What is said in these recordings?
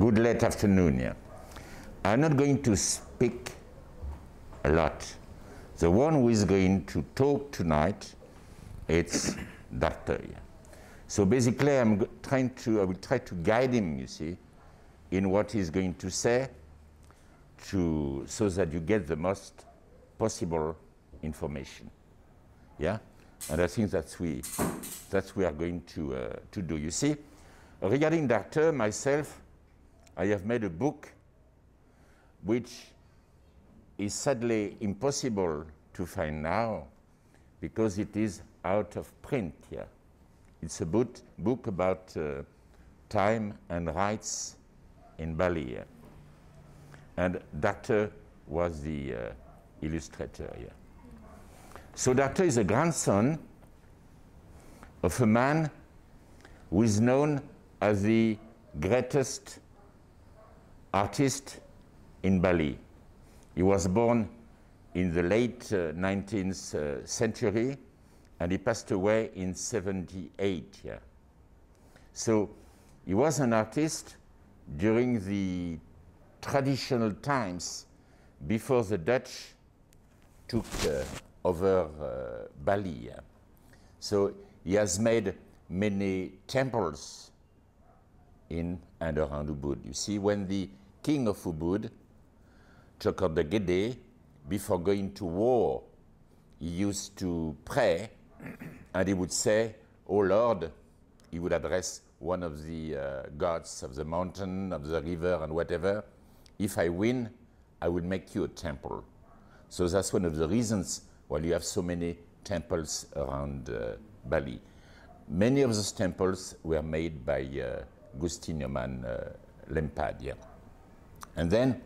Good late afternoon. I'm not going to speak a lot. The one who is going to talk tonight, it's Yeah. So basically, I'm trying to, I will try to guide him, you see, in what he's going to say, to, so that you get the most possible information. Yeah? And I think that's we, that's we are going to, uh, to do. You see, regarding Dr. myself, I have made a book which is sadly impossible to find now because it is out of print here. It's a book about uh, time and rights in Bali. And Dacte was the uh, illustrator here. So Dacte is a grandson of a man who is known as the greatest artist in Bali. He was born in the late 19th uh, uh, century and he passed away in 78. Yeah. So he was an artist during the traditional times before the Dutch took uh, over uh, Bali. So he has made many temples in and around Ubud. You see, when the king of Ubud, Chokordegede, before going to war, he used to pray and he would say, Oh Lord, he would address one of the uh, gods of the mountain, of the river, and whatever. If I win, I will make you a temple. So that's one of the reasons why you have so many temples around uh, Bali. Many of those temples were made by uh, Gustinioman uh, Lempadia. And then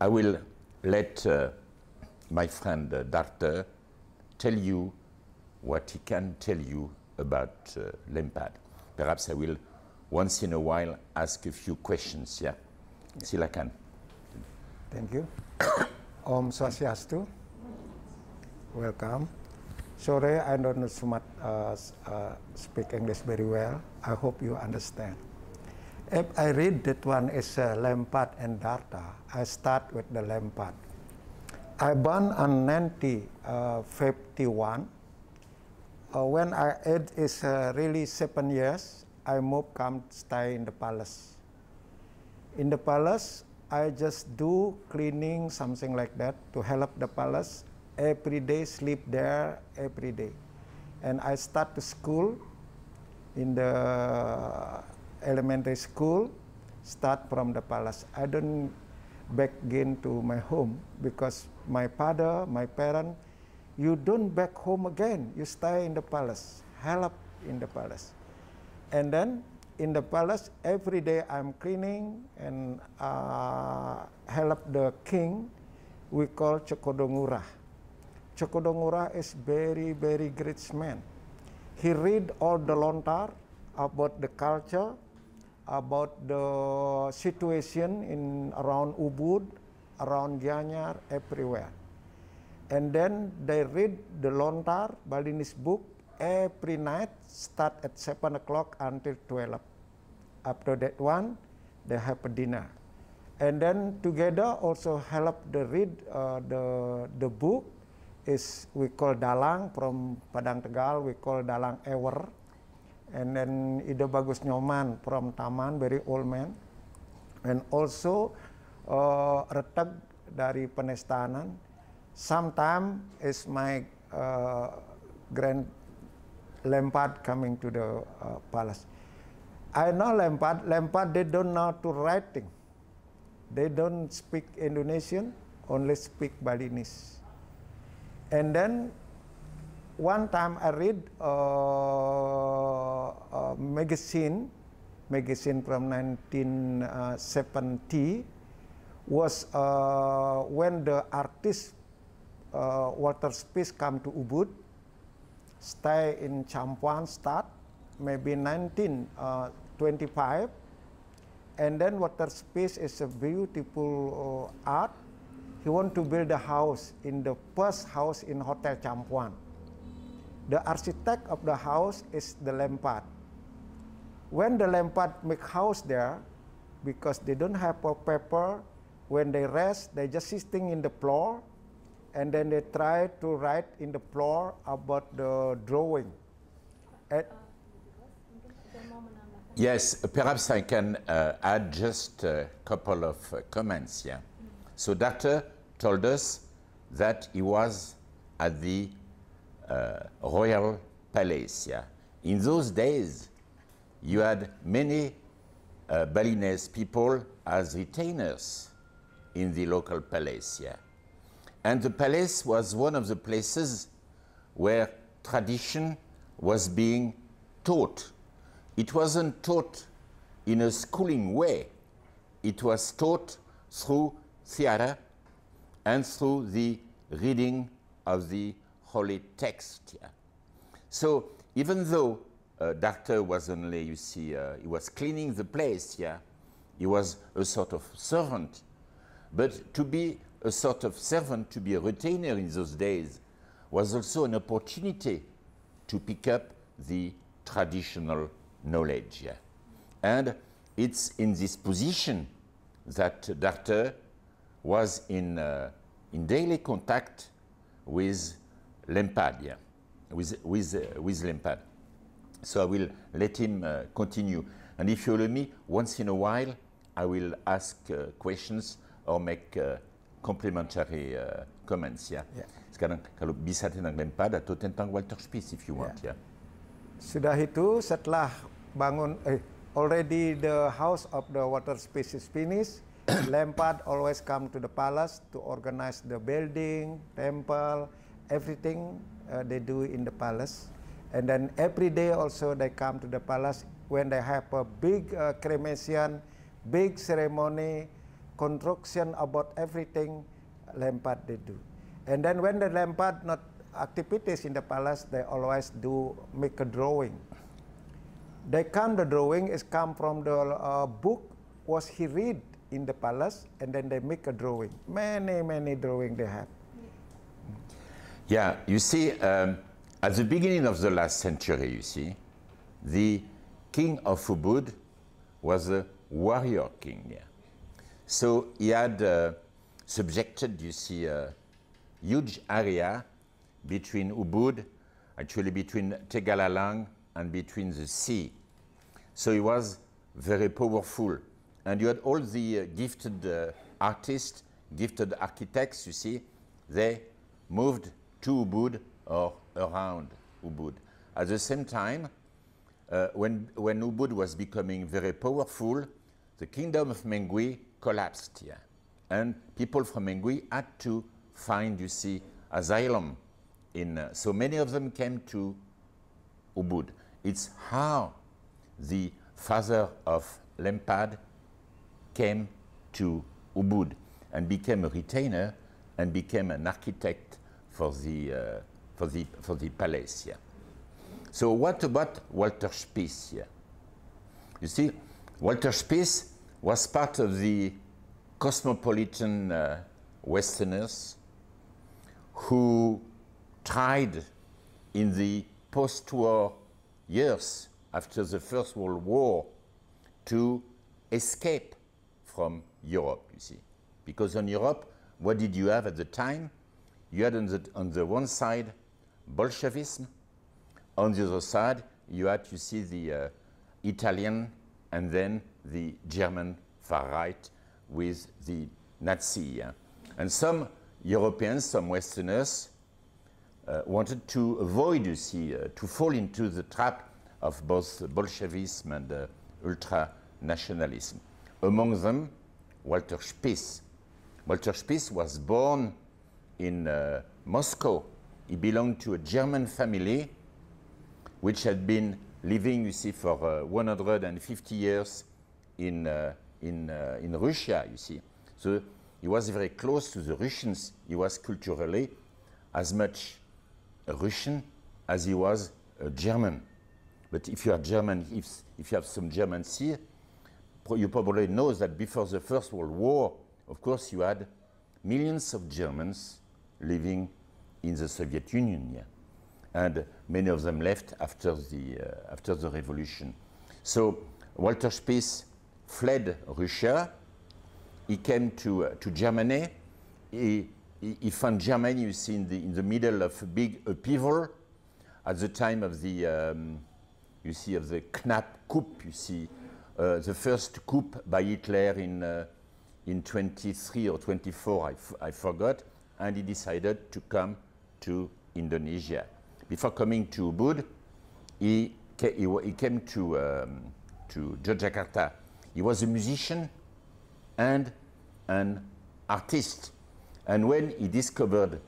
I will let uh, my friend uh, Darter tell you what he can tell you about uh, LEMPAD. Perhaps I will once in a while ask a few questions, yeah? Silakan. Thank you. Om Swastiastu. Welcome. Sorry, I don't so much uh, uh, speak English very well. I hope you understand. If I read that one is uh, Lampard and Darta, I start with the Lampard. I born on 1951. Uh, uh, when I age uh, really seven years, I moved come stay in the palace. In the palace, I just do cleaning something like that to help the palace. Every day sleep there every day, and I start to school in the elementary school start from the palace. I don't back again to my home because my father, my parent, you don't back home again. You stay in the palace, help in the palace. And then in the palace, every day I'm cleaning and uh, help the king. We call Chokodongura. Chokodongura is very, very great man. He read all the lontar about the culture, about the situation in around Ubud, around Gianyar, everywhere. And then they read the Lontar Balinese book every night, start at 7 o'clock until 12. After that one, they have a dinner. And then together also help the read uh, the, the book is we call dalang from Padang Tegal, we call dalang ewer and then Ida Bagus Nyoman from Taman, very old man, and also uh, Reteg dari Penestanan. Sometime is my uh, grand lempad coming to the uh, palace. I know lempad. Lempad they don't know to writing. They don't speak Indonesian, only speak Balinese. And then one time I read uh, a uh, magazine, magazine from 1970, was uh, when the artist uh, Walter Spies come to Ubud, stay in Champuan, start maybe 1925, uh, and then Walter Spies is a beautiful uh, art. He want to build a house in the first house in Hotel Champuan the architect of the house is the Lampard. When the Lampard make house there, because they don't have paper, when they rest, they just sitting in the floor, and then they try to write in the floor about the drawing. yes, perhaps I can uh, add just a couple of uh, comments here. So Doctor told us that he was at the uh, royal palace. Yeah? In those days, you had many uh, Balinese people as retainers in the local palace. Yeah? And the palace was one of the places where tradition was being taught. It wasn't taught in a schooling way. It was taught through theater and through the reading of the holy text here. So even though uh, doctor was only, you see, uh, he was cleaning the place here, he was a sort of servant. But to be a sort of servant, to be a retainer in those days, was also an opportunity to pick up the traditional knowledge. Here. And it's in this position that Darter was in, uh, in daily contact with Lempad, yeah, with, with, uh, with Lempad. So I will let him uh, continue. And if you allow me, once in a while, I will ask uh, questions or make uh, complimentary uh, comments, yeah. yeah. Sekarang kalau bisa tentang Lempad atau tentang Walter Spitz if you want, yeah. Sudah itu setelah bangun, eh, already the house of the water space is finished, Lampard always come to the palace to organize the building, temple, everything uh, they do in the palace. And then every day also they come to the palace when they have a big uh, cremation, big ceremony, construction about everything Lampard they do. And then when the Lampard not activities in the palace, they always do make a drawing. They come, the drawing is come from the uh, book was he read in the palace and then they make a drawing. Many, many drawing they have. Yeah, you see, um, at the beginning of the last century, you see, the king of Ubud was a warrior king. Yeah. So he had uh, subjected, you see, a huge area between Ubud, actually between Tegalalang and between the sea. So he was very powerful. And you had all the uh, gifted uh, artists, gifted architects, you see, they moved to Ubud or around Ubud. At the same time, uh, when, when Ubud was becoming very powerful, the kingdom of Mengui collapsed here. And people from Mengui had to find, you see, asylum. In, uh, so many of them came to Ubud. It's how the father of Lempad came to Ubud and became a retainer and became an architect for the, uh, for the, for the palace. Yeah. So what about Walter Spitz? Yeah? You see, Walter Spitz was part of the cosmopolitan uh, Westerners who tried in the post-war years after the First World War to escape from Europe, you see. Because on Europe, what did you have at the time? You had on the, on the one side Bolshevism, on the other side you had to see the uh, Italian and then the German far right with the Nazi. and some Europeans, some Westerners, uh, wanted to avoid, you see, uh, to fall into the trap of both Bolshevism and uh, ultra-nationalism. Among them, Walter Spitz. Walter Spitz was born in uh, Moscow. He belonged to a German family which had been living, you see, for uh, 150 years in, uh, in, uh, in Russia, you see. So he was very close to the Russians. He was culturally as much a Russian as he was a German. But if you are German, if, if you have some Germans here, you probably know that before the First World War, of course, you had millions of Germans living in the Soviet Union. And many of them left after the, uh, after the revolution. So Walter Spies fled Russia. He came to, uh, to Germany. He, he, he, found Germany, you see, in the, in the middle of a big upheaval at the time of the, um, you see, of the Knapp coup, you see, uh, the first coup by Hitler in, uh, in 23 or 24, I, I forgot and he decided to come to Indonesia. Before coming to Ubud, he, he, he came to, um, to Jakarta. He was a musician and an artist. And when he discovered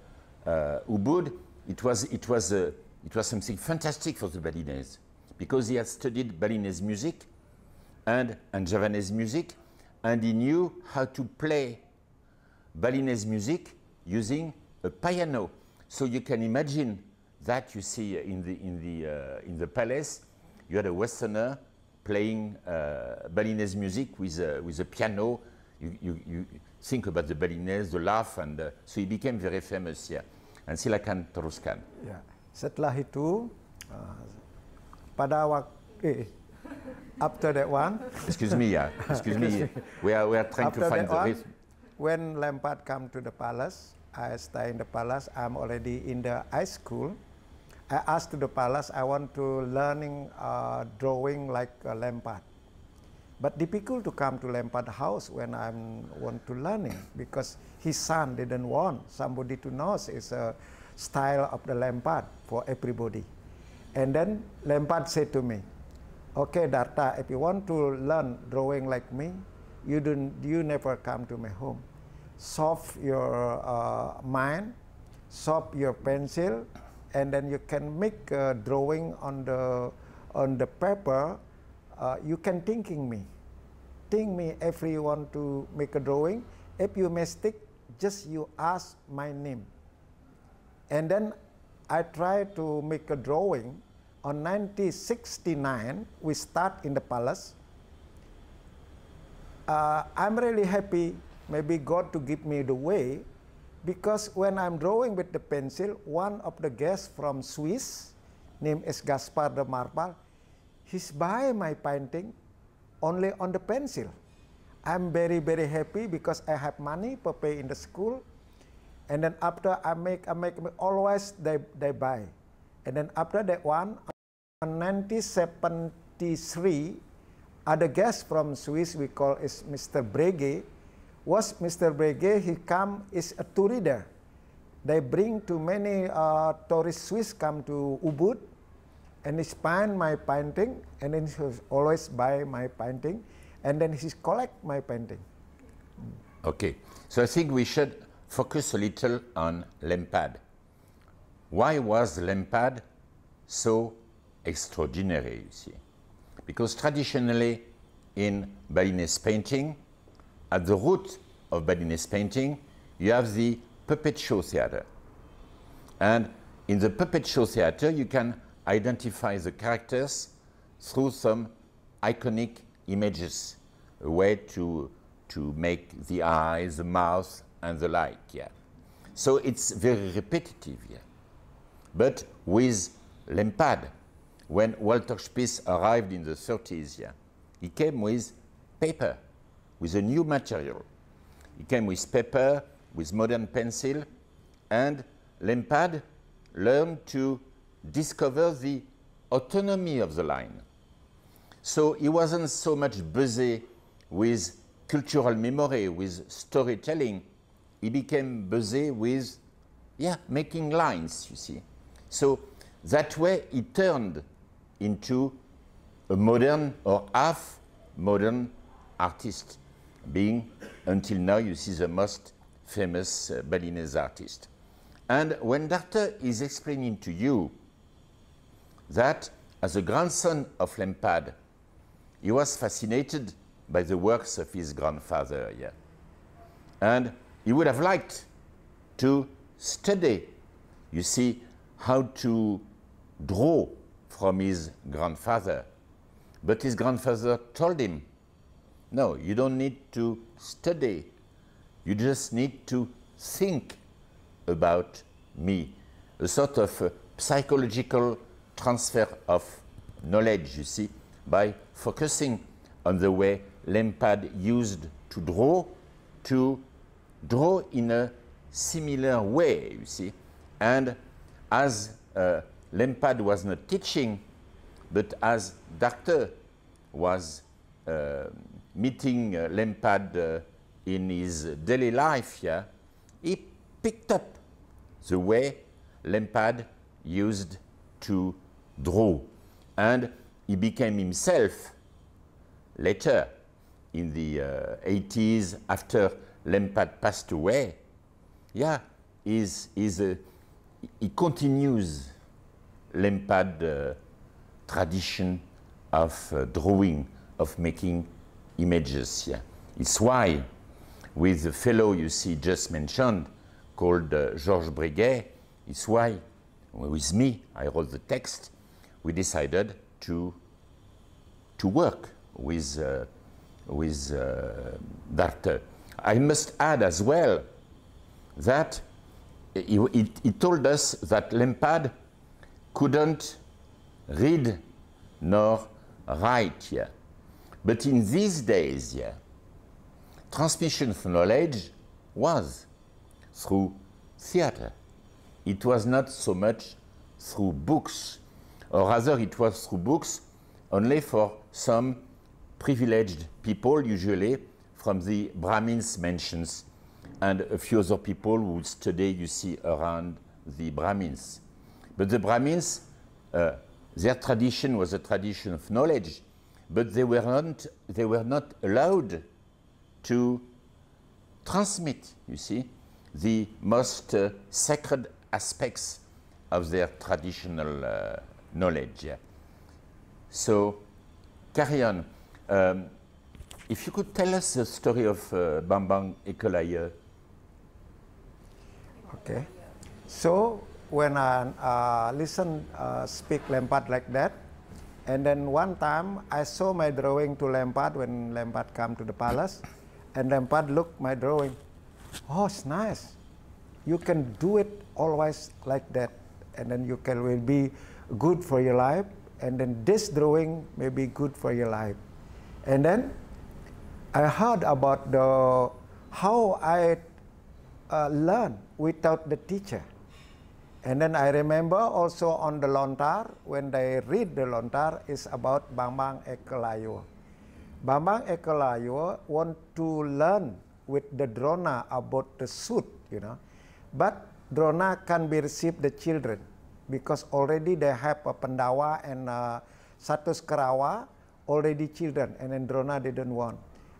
uh, Ubud, it was, it, was a, it was something fantastic for the Balinese because he had studied Balinese music and, and Javanese music, and he knew how to play Balinese music using a piano. So you can imagine that you see in the, in the, uh, in the palace, you had a Westerner playing uh, Balinese music with a, uh, with a piano. You, you, you think about the Balinese, the laugh, and uh, so he became very famous here. Yeah. And silakan teruskan. Ya. Setelah itu, uh, pada waktu, eh, after that one. Excuse me, yeah. Excuse me. We are, we are trying after to find the rhythm when Lampard come to the palace, I stay in the palace. I'm already in the high school. I asked to the palace, I want to learning uh, drawing like uh, Lampard. But difficult to come to Lampard house when I want to learning because his son didn't want somebody to know it's a style of the Lampard for everybody. And then Lampard said to me, okay Darta, if you want to learn drawing like me, you don't you never come to my home soft your uh, mind soft your pencil and then you can make a drawing on the on the paper uh, you can thinking me think me if you want to make a drawing if you mistake just you ask my name and then i try to make a drawing on 1969 we start in the palace uh, I'm really happy maybe God to give me the way because when I'm drawing with the pencil, one of the guests from Swiss, name is Gaspar de Marpal, he's buying my painting only on the pencil. I'm very, very happy because I have money to pay in the school. And then after I make, I make, always they, they buy. And then after that one, 1973, other guest from Swiss we call is Mr. Brege, was Mr. Brege, he come is a tour leader. They bring too many uh, tourist Swiss come to Ubud and he span my painting and then he always buy my painting and then he collect my painting. Okay, so I think we should focus a little on Lempad. Why was Lempad so extraordinary, you see? Because traditionally in Balinese painting, at the root of Balinese painting, you have the puppet show theater. And in the puppet show theater, you can identify the characters through some iconic images, a way to, to make the eyes, the mouth, and the like. Yeah. So it's very repetitive, yeah. but with Lempad, when Walter Spitz arrived in the 30s, he came with paper, with a new material. He came with paper, with modern pencil, and Lempad learned to discover the autonomy of the line. So he wasn't so much busy with cultural memory, with storytelling. He became busy with, yeah, making lines, you see. So that way he turned into a modern or half modern artist, being until now you see the most famous uh, Balinese artist. And when Darter is explaining to you that as a grandson of Lempad, he was fascinated by the works of his grandfather, yeah. And he would have liked to study, you see, how to draw from his grandfather. But his grandfather told him, no, you don't need to study. You just need to think about me. A sort of a psychological transfer of knowledge, you see, by focusing on the way Lempad used to draw, to draw in a similar way, you see. And as uh, Lempad was not teaching, but as doctor was uh, meeting uh, Lempad uh, in his daily life, yeah, he picked up the way Lempad used to draw. And he became himself later in the 80s uh, after Lempad passed away. Yeah, he's, he's a, he continues Lempad uh, tradition of uh, drawing, of making images. Yeah. It's why, with the fellow you see just mentioned, called uh, Georges Breguet, it's why, with me, I wrote the text, we decided to, to work with, uh, with uh, Darte. Uh, I must add as well that he, he, he told us that Lempad couldn't read nor write. Yeah. But in these days, yeah, transmission of knowledge was through theater. It was not so much through books, or rather, it was through books only for some privileged people, usually from the Brahmins mentions, and a few other people who study, you see, around the Brahmins. But the Brahmins, uh, their tradition was a tradition of knowledge, but they were not, they were not allowed to transmit, you see, the most uh, sacred aspects of their traditional uh, knowledge. So, carry on. Um, if you could tell us the story of uh, Bambang Ekolaye. Okay. So, when I uh, listen uh, speak Lampard like that, and then one time I saw my drawing to Lampard when Lampard come to the palace, and Lampard looked my drawing. Oh, it's nice. You can do it always like that, and then you can will be good for your life, and then this drawing may be good for your life. And then I heard about the how I uh, learn without the teacher. And then I remember also on the lontar, when they read the lontar, is about Bambang Ekelayo. Bambang Ekelayo want to learn with the Drona about the suit, you know. But Drona can be received the children because already they have a Pendawa and a Satus Kerawa already children and then Drona didn't want.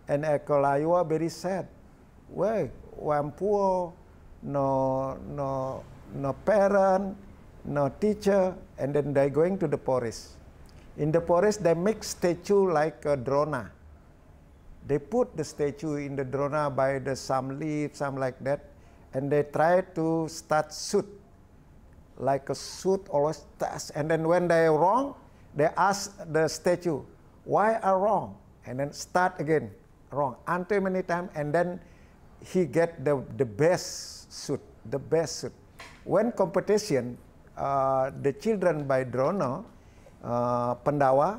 And Ekelayo very sad. Well, I'm poor, no, no, no parent, no teacher, and then they're going to the forest. In the forest, they make statue like a drona. They put the statue in the drona by the some leaves, some like that, and they try to start shoot, like a shoot always test. And then when they are wrong, they ask the statue, why are wrong? And then start again, wrong, until many time, and then he get the, the best suit, the best suit when competition, uh, the children by Drono, uh, Pandawa,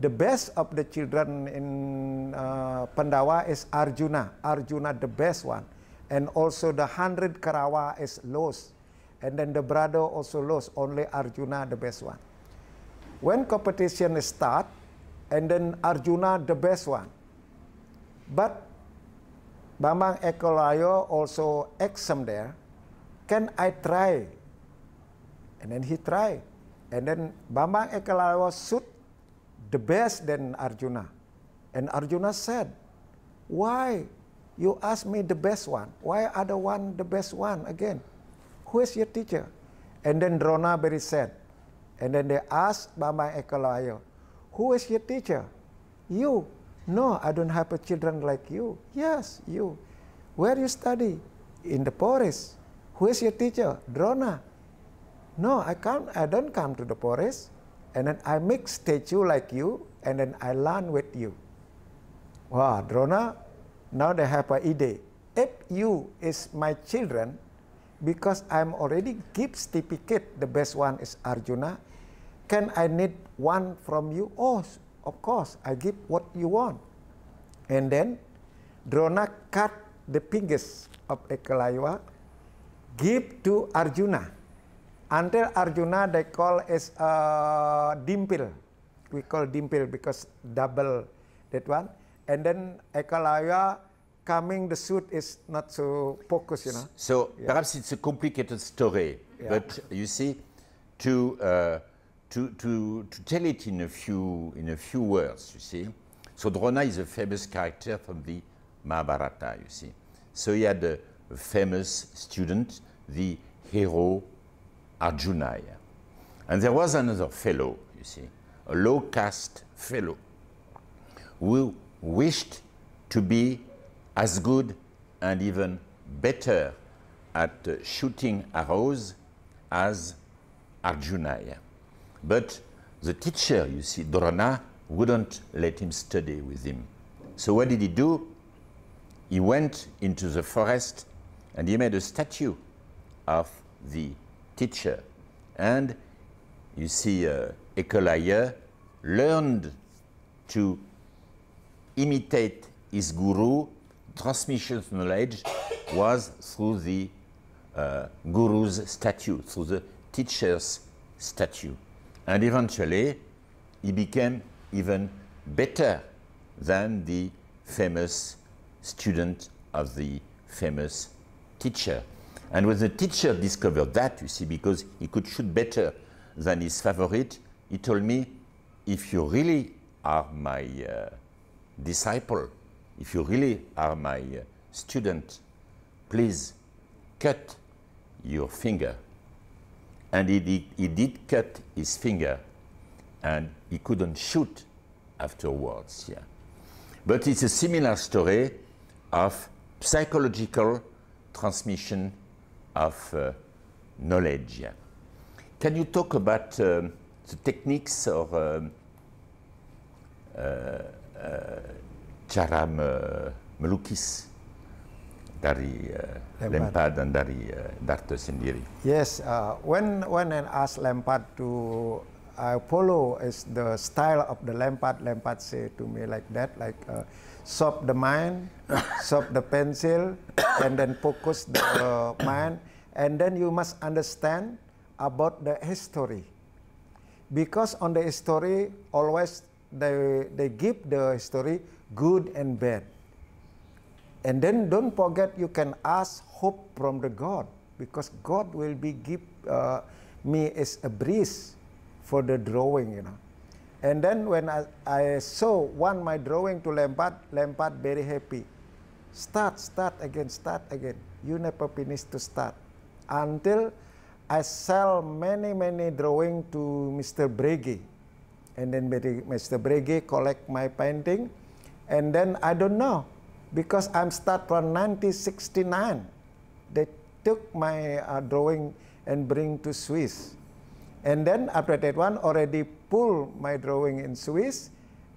the best of the children in uh, Pandawa is Arjuna. Arjuna, the best one. And also the 100 Karawa is lost. And then the brother also lost, only Arjuna, the best one. When competition start, and then Arjuna, the best one. But Bambang Ekolayo also exempt there can I try? And then he tried. And then Bambang Ekalawa shoot the best than Arjuna. And Arjuna said, why you ask me the best one? Why other one the best one again? Who is your teacher? And then Drona very sad. And then they asked Bambang Ekalawa, who is your teacher? You. No, I don't have a children like you. Yes, you. Where you study? In the forest. Who is your teacher? Drona. No, I can't. I don't come to the forest. And then I make statue like you, and then I learn with you. Wow, Drona, now they have an idea. If you is my children, because I'm already give certificate, the best one is Arjuna, can I need one from you? Oh, of course, I give what you want. And then Drona cut the fingers of Ekalayawa give to Arjuna. Until Arjuna, they call as uh, dimpil. We call dimpil because double that one. And then Ekalaya coming, the suit is not so focused, you know. So yeah. perhaps it's a complicated story, yeah. but you see, to, uh, to, to, to tell it in a few, in a few words, you see. So Drona is a famous character from the Mahabharata, you see. So he had a famous student, the hero Arjunaya. And there was another fellow, you see, a low caste fellow, who wished to be as good and even better at uh, shooting arrows as Arjunaya. But the teacher, you see, Drona, wouldn't let him study with him. So what did he do? He went into the forest and he made a statue of the teacher. And you see, uh, Ecolaya learned to imitate his guru. Transmission of knowledge was through the uh, guru's statue, through the teacher's statue. And eventually, he became even better than the famous student of the famous teacher. And when the teacher discovered that, you see, because he could shoot better than his favorite, he told me, if you really are my uh, disciple, if you really are my uh, student, please cut your finger. And he did, he did cut his finger, and he couldn't shoot afterwards. Yeah. But it's a similar story of psychological transmission of uh, knowledge. Can you talk about uh, the techniques or um, uh, uh, Charam Melukis dari Lempad and dari Darto sendiri? Yes, when, when I asked Lempad to I follow is the style of the Lampard. Lampard say to me like that, like uh, stop the mind, stop the pencil, and then focus the uh, mind. And then you must understand about the history. Because on the history, always they, they give the history good and bad. And then don't forget you can ask hope from the God because God will be give uh, me as a breeze for the drawing, you know. And then when I, I saw one my drawing to Lampard, Lampard very happy. Start, start again, start again. You never finish to start. Until I sell many, many drawing to Mr. Brege. And then Mr. Brege collect my painting. And then I don't know, because I'm start from 1969. They took my uh, drawing and bring to Swiss. And then after that one, already pull my drawing in Swiss.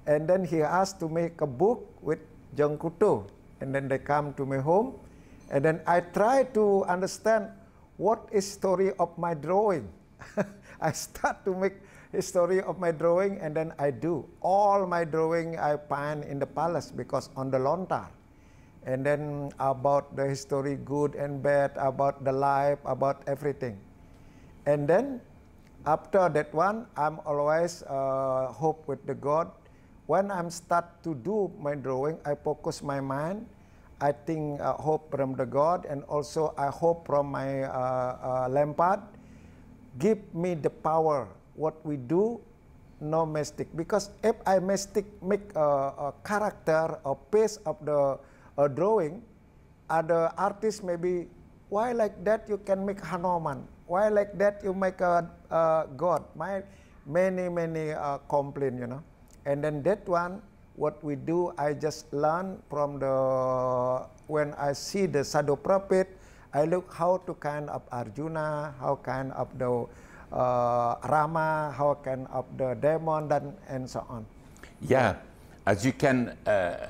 And then he asked to make a book with John Kuto. And then they come to my home. And then I try to understand what is story of my drawing. I start to make history of my drawing and then I do. All my drawing I find in the palace because on the lontar. And then about the history, good and bad, about the life, about everything. And then after that one, I'm always uh, hope with the God. When I'm start to do my drawing, I focus my mind. I think uh, hope from the God and also I hope from my uh, uh Lampard. Give me the power. What we do, no mistake. Because if I mistake, make a, a character, a piece of the drawing, other artists maybe, why like that you can make Hanoman why like that you make a god my many many uh, complain you know and then that one what we do i just learn from the when i see the shadow prophet i look how to kind of arjuna how kind of the uh, rama how kind of the demon and, and so on yeah as you can uh, uh,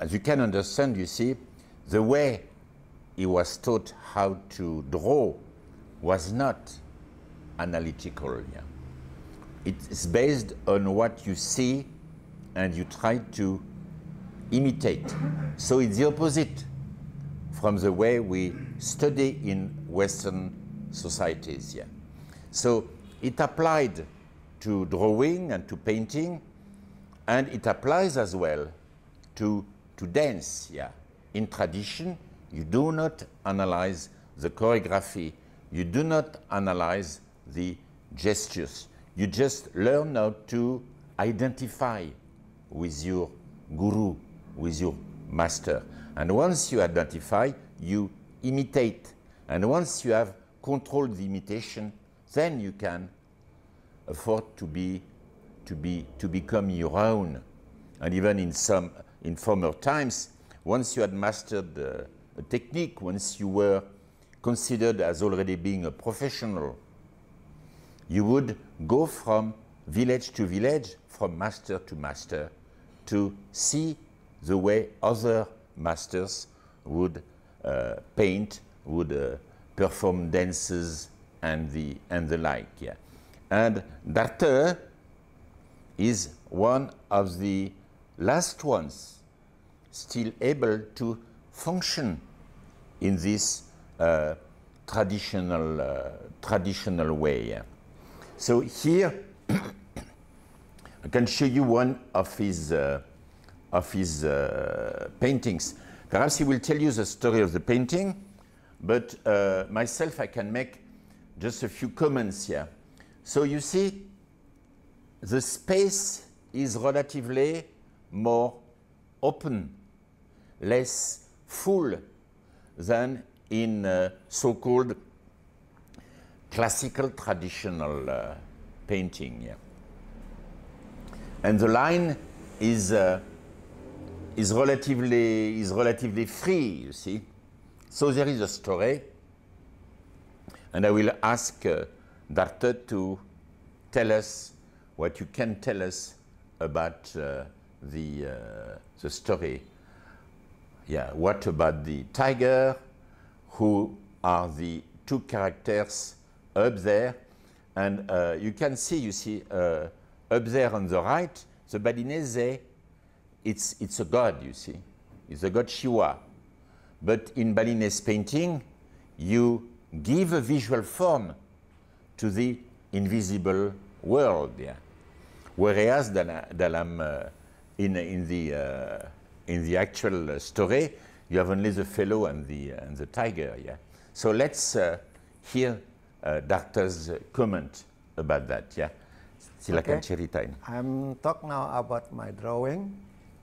as you can understand you see the way he was taught how to draw was not analytical. Yeah. It's based on what you see and you try to imitate. So it's the opposite from the way we study in Western societies. Yeah. So it applied to drawing and to painting, and it applies as well to, to dance. Yeah. In tradition, you do not analyze the choreography you do not analyze the gestures. You just learn how to identify with your guru, with your master. And once you identify, you imitate. And once you have controlled the imitation, then you can afford to be to be to become your own. And even in some in former times, once you had mastered uh, a technique, once you were considered as already being a professional, you would go from village to village, from master to master, to see the way other masters would uh, paint, would uh, perform dances and the, and the like. Yeah. And Darter is one of the last ones still able to function in this uh, traditional, uh, traditional way. So here, I can show you one of his, uh, of his uh, paintings. Perhaps he will tell you the story of the painting, but uh, myself, I can make just a few comments here. So you see, the space is relatively more open, less full than in uh, so-called classical traditional uh, painting. Yeah. And the line is, uh, is, relatively, is relatively free, you see. So there is a story, and I will ask uh, Darte to tell us what you can tell us about uh, the, uh, the story. Yeah, what about the tiger, who are the two characters up there. And uh, you can see, you see, uh, up there on the right, the Balinese, it's, it's a god, you see. It's a god Shiva. But in Balinese painting, you give a visual form to the invisible world. Yeah. Whereas Dalam, that uh, in, in, the, uh, in the actual uh, story, you have only the fellow and the, and the tiger, yeah? So let's uh, hear uh, doctors comment about that, yeah? Silakan okay. ceritain. I'm talk now about my drawing.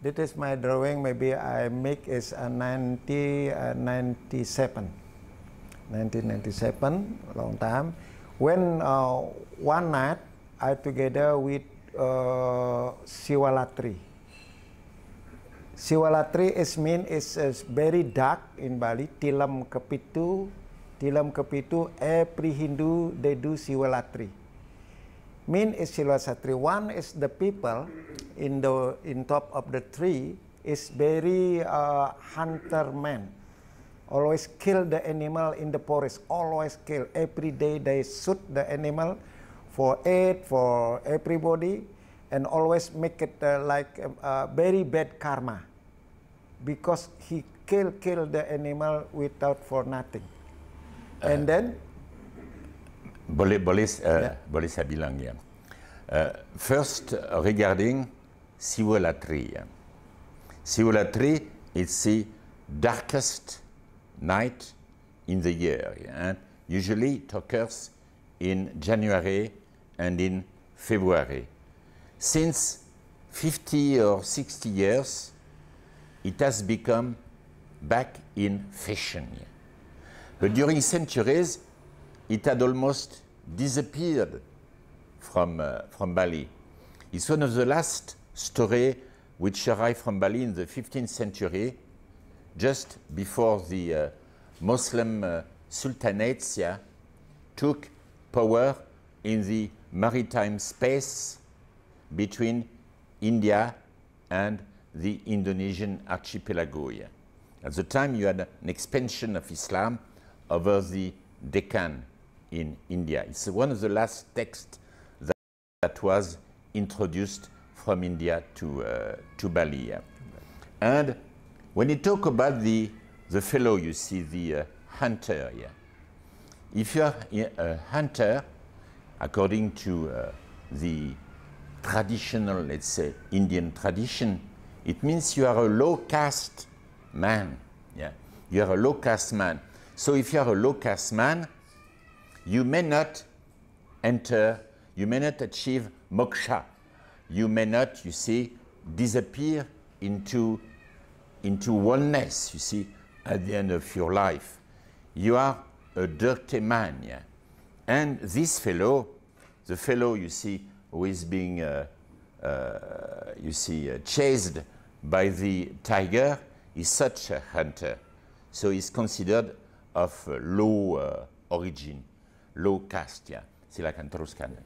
This is my drawing. Maybe I make is a 1997, uh, 1997, long time. When uh, one night I together with uh, Siwalatri. Siwalatri is mean is, very dark in Bali. Tilam Kepitu, Tilam Kepitu, every Hindu they do Siwalatri. Mean is Siwalatri. One is the people in the in top of the tree is very uh, hunter man. Always kill the animal in the forest. Always kill. Every day they shoot the animal for aid for everybody and always make it uh, like um, uh, very bad karma. because he kill kill the animal without for nothing. Uh, And then boleh boleh uh, yeah. boleh saya bilang ya. Uh, first regarding siwalatri. Ya. Siwalatri it's the darkest night in the year. Yeah. usually it occurs in January and in February. Since 50 or 60 years, it has become back in fashion. But during centuries, it had almost disappeared from, uh, from Bali. It's one of the last stories which arrived from Bali in the 15th century, just before the uh, Muslim uh, sultanates yeah, took power in the maritime space between India and the Indonesian archipelago At the time, you had an expansion of Islam over the Deccan in India. It's one of the last texts that, that was introduced from India to, uh, to Bali. And when you talk about the, the fellow, you see the uh, hunter If you are a hunter, according to uh, the traditional, let's say, Indian tradition, it means you are a low caste man. Yeah, you are a low caste man. So if you are a low caste man, you may not enter, you may not achieve moksha. You may not, you see, disappear into, into oneness, you see, at the end of your life. You are a dirty man. Yeah? And this fellow, the fellow you see who is being uh, uh, you see, uh, chased by the tiger is such a hunter. So he's considered of uh, low origin, low caste. Yeah. Silakan teruskan.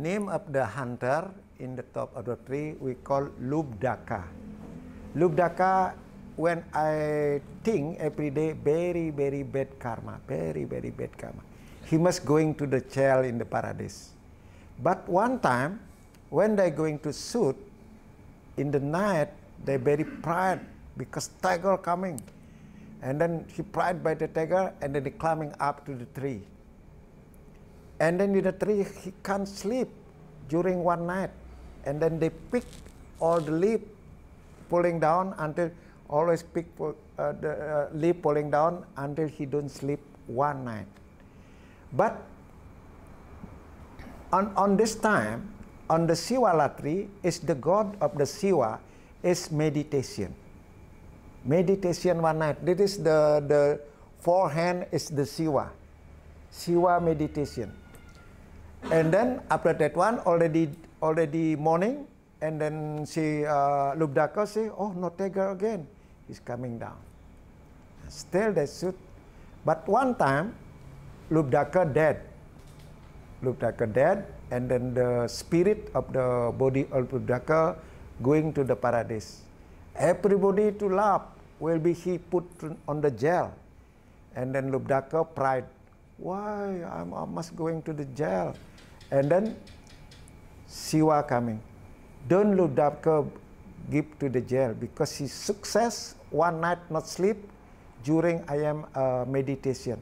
Name of the hunter in the top of the tree we call Lubdaka. Lubdaka, when I think every day, very, very bad karma, very, very bad karma. He must going to the jail in the paradise. But one time, when they're going to shoot, in the night, they very proud because tiger coming. And then he pried by the tiger and then he climbing up to the tree. And then in the tree, he can't sleep during one night. And then they pick all the leaf pulling down until always pick uh, the uh, leaf pulling down until he don't sleep one night. But on, on this time, on the Shiva Latri is the god of the Shiva is meditation. Meditation one night. This is the, the forehand is the Shiva. Shiva meditation. And then after that one, already already morning, and then she uh, Lubdaka say, oh, no tiger again. He's coming down. Still they shoot. But one time, Lubdaka dead. Lubdaka dead, and then the spirit of the body of Buddha going to the paradise. Everybody to laugh will be he put on the jail. And then Lubdaka pride, why I must going to the jail? And then Siwa coming, don't Lubdaka give to the jail because he success one night not sleep during I am uh, meditation.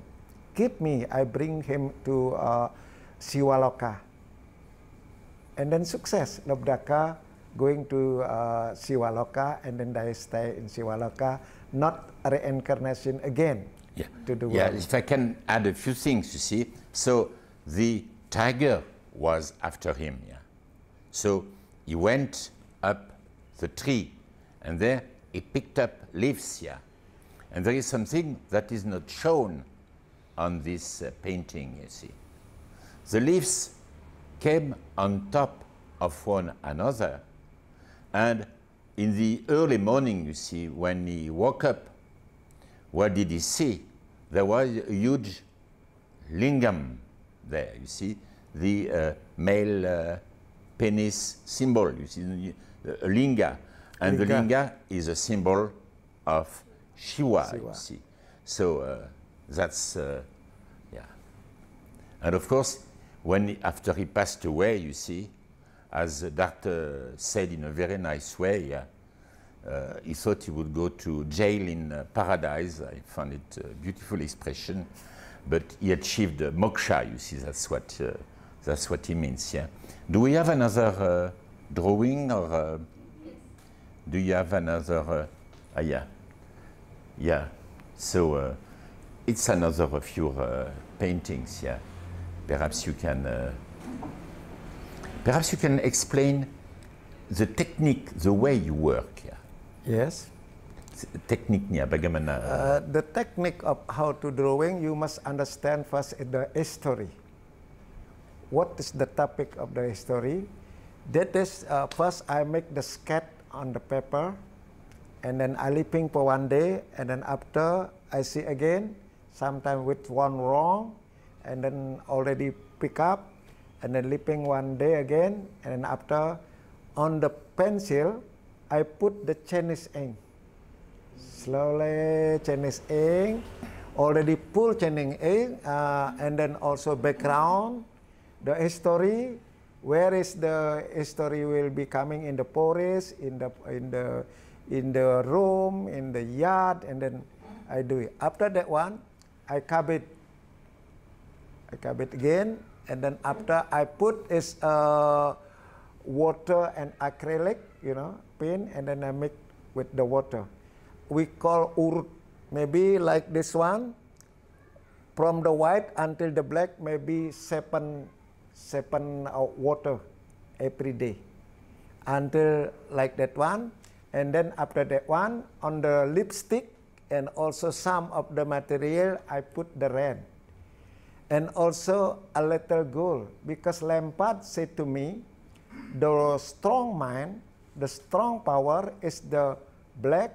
Keep me, I bring him to uh, Siwaloka and then success Lobdaka going to uh, Siwaloka and then they stay in Siwaloka, not reincarnation again yeah. to the world. Yeah, if I can add a few things, you see. So the tiger was after him, yeah. So he went up the tree and there he picked up leaves, yeah. And there is something that is not shown on this uh, painting, you see. The leaves came on top of one another. And in the early morning, you see, when he woke up, what did he see? There was a huge lingam there, you see, the uh, male uh, penis symbol, you see, uh, a uh, linga. And linga. the linga is a symbol of Shiva, Shiva. you see. So uh, that's, uh, yeah. And of course, when after he passed away, you see, as the doctor uh, said in a very nice way, uh, uh, he thought he would go to jail in uh, paradise. I found it a beautiful expression, but he achieved uh, moksha. You see, that's what uh, that's what he means. Yeah. Do we have another drawing, or do you have another? ah, yeah, yeah. So it's another of your paintings. Yeah. Perhaps you can, uh, perhaps you can explain the technique, the way you work. Yes. Tekniknya bagaimana? Uh, the technique of how to drawing, you must understand first the history. What is the topic of the history? That is, uh, first I make the sketch on the paper, and then I leaping for one day, and then after I see again, sometimes with one wrong, and then already pick up and then leaping one day again and then after on the pencil I put the Chinese ink slowly Chinese ink already pull Chinese ink uh, and then also background the history where is the history will be coming in the forest in the in the in the room in the yard and then I do it after that one I cover it I cut it again and then after I put is uh, water and acrylic, you know, paint and then I mix with the water. We call urut. Maybe like this one, from the white until the black, maybe seven, seven uh, water every day until like that one. And then after that one, on the lipstick and also some of the material, I put the red and also a little goal because Lampard said to me, the strong mind, the strong power is the black,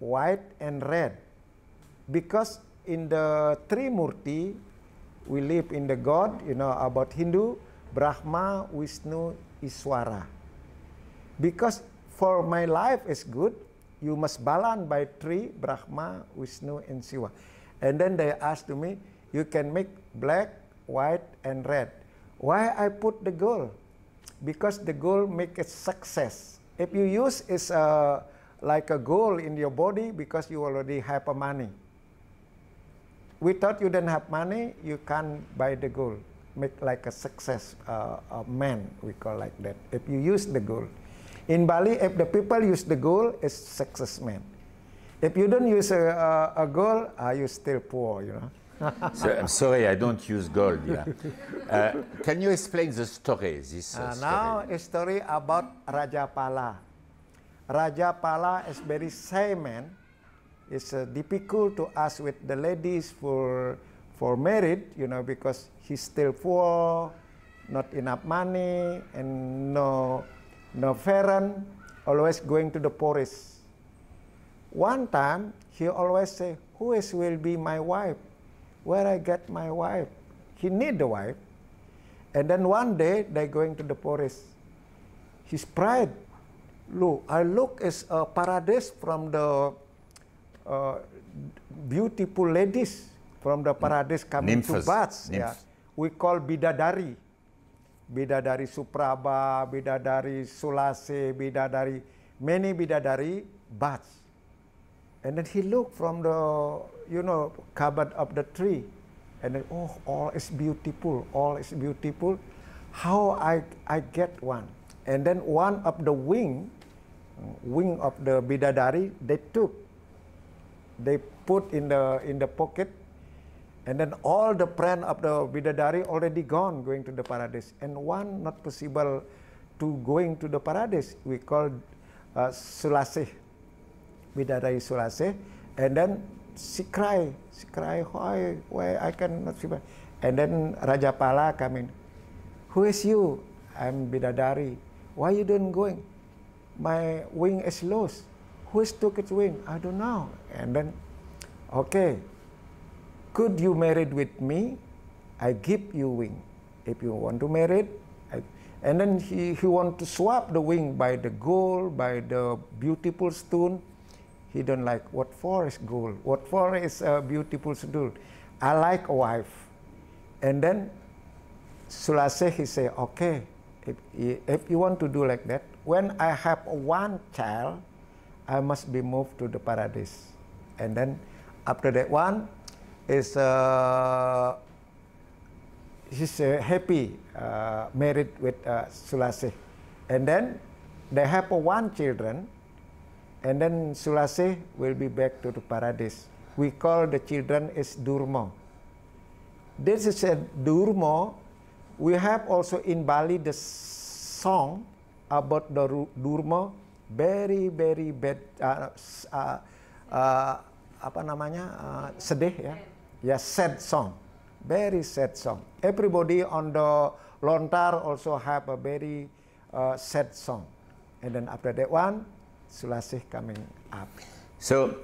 white, and red. Because in the Trimurti, we live in the God, you know, about Hindu, Brahma, Vishnu, Iswara. Because for my life is good, you must balance by three, Brahma, Vishnu, and Shiva. And then they asked to me, you can make black, white, and red. Why I put the gold? Because the gold make it success. If you use is a, uh, like a gold in your body because you already have a money. Without you don't have money, you can't buy the gold. Make like a success uh, a man, we call like that. If you use the gold. In Bali, if the people use the gold, it's success man. If you don't use a, a, a gold, are you still poor, you know? so, I'm sorry, I don't use gold. Yeah. Uh, can you explain the story? This uh, uh story? now a story about Raja Pala. Raja Pala is very shy man. It's uh, difficult to ask with the ladies for for married, you know, because he's still poor, not enough money, and no no parent, always going to the poorest. One time, he always say, who is will be my wife? where I get my wife. He need the wife. And then one day they going to the forest. His pride. Look, I look as a paradise from the uh, beautiful ladies from the paradise coming Nymphas. to baths. Yeah. We call bidadari. Bidadari Suprabha, bidadari Sulase, bidadari, many bidadari baths. And then he looked from the you know, covered up the tree. And then, oh, all is beautiful, all is beautiful. How I, I get one? And then one of the wing, wing of the bidadari, they took. They put in the, in the pocket. And then all the plan of the bidadari already gone, going to the paradise. And one not possible to going to the paradise, we call uh, Sulasih, bidadari Sulasih. And then she cry, she cry, why, why I cannot see And then Raja Pala come in. Who is you? I'm Bidadari. Why you don't going? My wing is lost. Who is took its wing? I don't know. And then, okay, could you married with me? I give you wing. If you want to married I... and then he, he want to swap the wing by the gold, by the beautiful stone, He don't like what for is gold, what for is a beautiful sedul. I like a wife. And then Sulase he say, okay, if, if you want to do like that, when I have one child, I must be moved to the paradise. And then after that one is uh, he's uh, happy uh, married with uh, Sulase. And then they have one children, And then Sulase will be back to the paradise. We call the children is Durmo. This is a Durmo. We have also in Bali the song about the Durmo. Very, very bad, uh, uh, uh, apa namanya, uh, sedih ya. Ya, yeah, sad song. Very sad song. Everybody on the lontar also have a very uh, sad song. And then after that one, coming up. So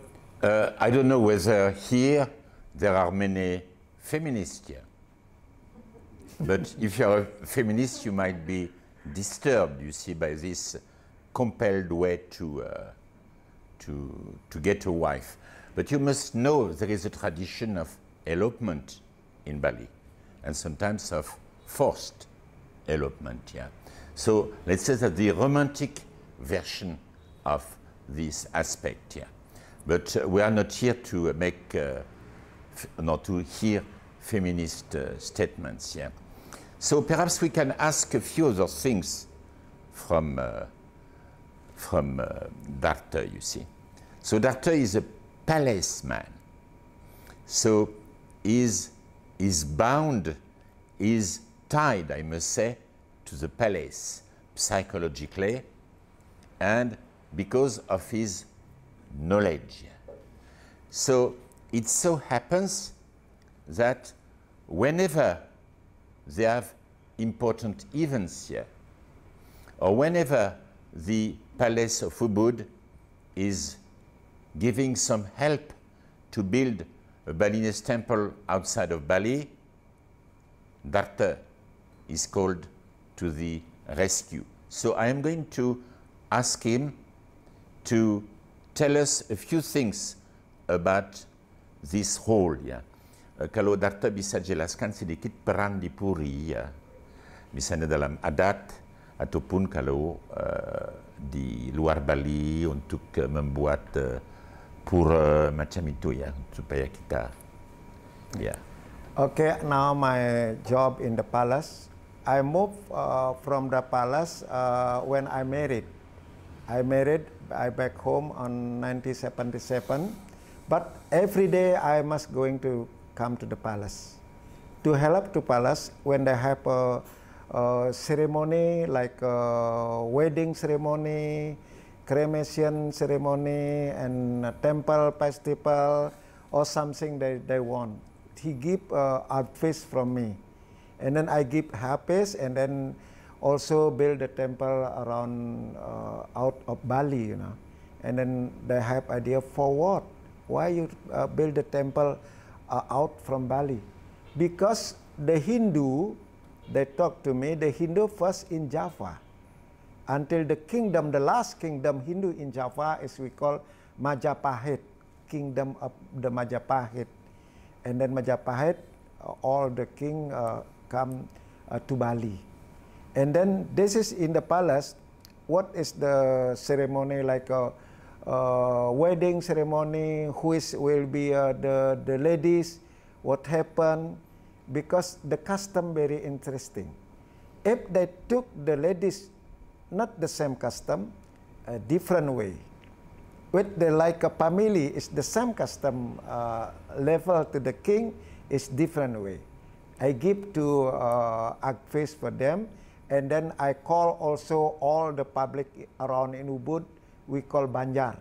uh, I don't know whether here there are many feminists here. But if you're a feminist, you might be disturbed, you see, by this compelled way to, uh, to, to get a wife. But you must know there is a tradition of elopement in Bali, and sometimes of forced elopement, yeah. So let's say that the romantic version of this aspect here. But uh, we are not here to make, uh, not to hear feminist uh, statements here. So perhaps we can ask a few other things from, uh, from Darteux, you see. So Darteux is a palace man. So is, is bound, is tied, I must say, to the palace psychologically and because of his knowledge. So it so happens that whenever they have important events here, or whenever the palace of Ubud is giving some help to build a Balinese temple outside of Bali, Darta is called to the rescue. So I am going to ask him to tell us a few things about this hole ya. Uh, kalau Darta bisa jelaskan sedikit peran di Puri ya. Misalnya dalam adat ataupun kalau uh, di luar Bali untuk uh, membuat uh, pura macam itu ya supaya kita ya. Yeah. Okay, now my job in the palace. I moved uh, from the palace uh, when I married. I married, I back home on 1977, but every day I must going to come to the palace to help to palace when they have a, a ceremony like a wedding ceremony, cremation ceremony, and temple festival or something they, they want. He give uh, advice from me, and then I give happiness, and then also build a temple around uh, out of Bali, you know. And then they have idea for what? Why you uh, build a temple uh, out from Bali? Because the Hindu, they talk to me, the Hindu first in Java. Until the kingdom, the last kingdom Hindu in Java is we call Majapahit, kingdom of the Majapahit. And then Majapahit, uh, all the king uh, come uh, to Bali And then this is in the palace. What is the ceremony like a, uh, a uh, wedding ceremony? Who is will be uh, the the ladies? What happened? Because the custom very interesting. If they took the ladies, not the same custom, a different way. With the like a family, it's the same custom uh, level to the king, it's different way. I give to uh, Agfis for them and then I call also all the public around in Ubud, we call Banjar,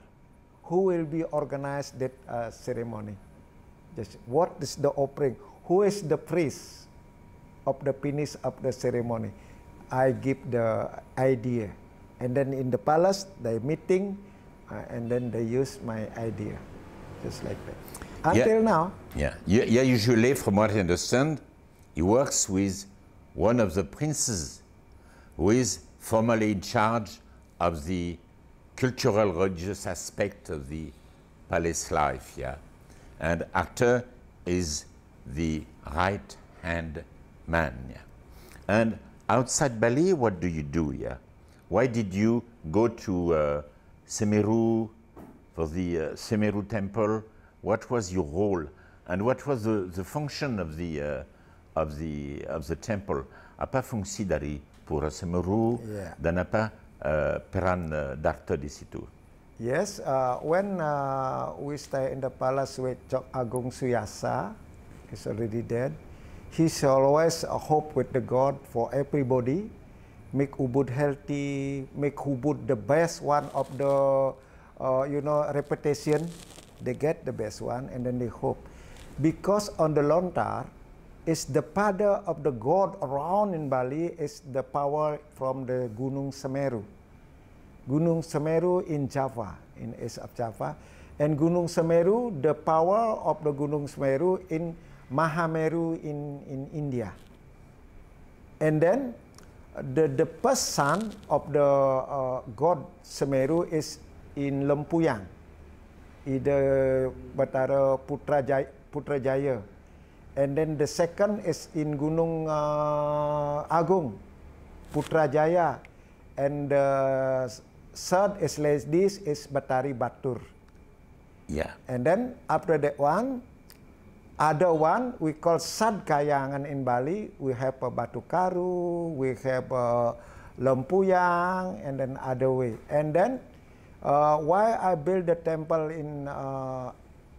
who will be organized that uh, ceremony. Just what is the offering? Who is the priest of the finish of the ceremony? I give the idea. And then in the palace, they meeting, uh, and then they use my idea, just like that. Until yeah. now. Yeah. yeah, usually from what I understand, he works with one of the princes who is formally in charge of the cultural religious aspect of the palace life Yeah? And actor is the right hand man. Yeah? And outside Bali, what do you do Yeah? Why did you go to uh, Semeru for the uh, Semeru temple? What was your role? And what was the, the function of the, uh, of, the, of the temple? A fungsi dari pour Semeru yeah. dan apa uh, peran uh, Dr di situ? Yes, uh, when uh, we stay in the palace with Cok Agung Suyasa, he's already dead. He's always hope with the God for everybody, make Ubud healthy, make Ubud the best one of the, uh, you know, reputation. They get the best one and then they hope. Because on the long term, is the father of the god around in Bali is the power from the Gunung Semeru. Gunung Semeru in Java, in east of Java. And Gunung Semeru, the power of the Gunung Semeru in Mahameru in, in India. And then the, the first son of the uh, god Semeru is in Lempuyang, Ida the Batara Putrajaya, Putrajaya And then the second is in Gunung uh, Agung, Putrajaya. And the uh, third is like this is Batari Batur. Yeah. And then after that one, Other one we call Sad Kayangan in Bali. We have a Batu Karu, we have a Lempuyang, and then other way. And then uh, why I build the temple in uh,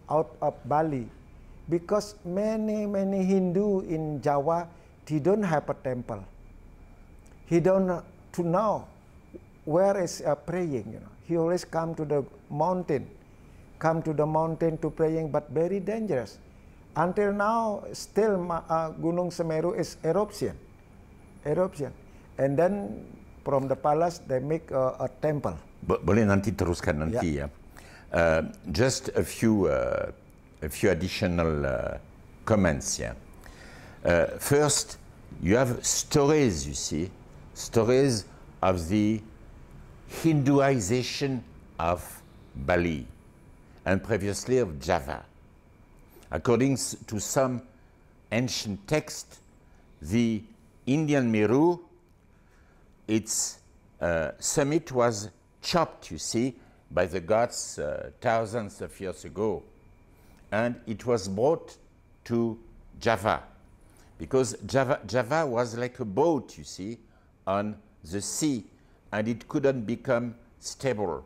out of Bali because many many Hindu in Java he don't have a temple. He don't to know where is uh, praying. You know, he always come to the mountain, come to the mountain to praying, but very dangerous. Until now, still uh, Gunung Semeru is eruption, eruption, and then from the palace they make uh, a temple. boleh nanti teruskan nanti yeah. ya. Uh, just a few. Uh, a few additional uh, comments here. Uh, first, you have stories, you see, stories of the Hinduization of Bali and previously of Java. According to some ancient text, the Indian Meru, its uh, summit was chopped, you see, by the gods uh, thousands of years ago and it was brought to Java because Java, Java was like a boat, you see, on the sea and it couldn't become stable.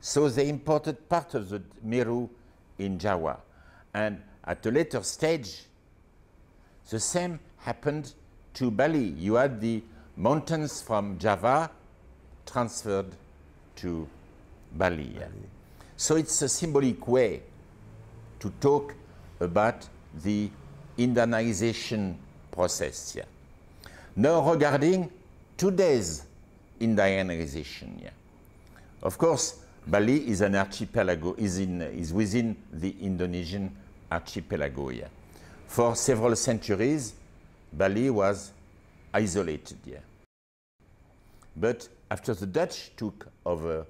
So they imported part of the Meru in Java. And at a later stage, the same happened to Bali. You had the mountains from Java transferred to Bali. Bali. So it's a symbolic way to talk about the Indianization process Now regarding today's Indianization Of course, Bali is an archipelago, is, in, is within the Indonesian archipelago For several centuries, Bali was isolated here. But after the Dutch took over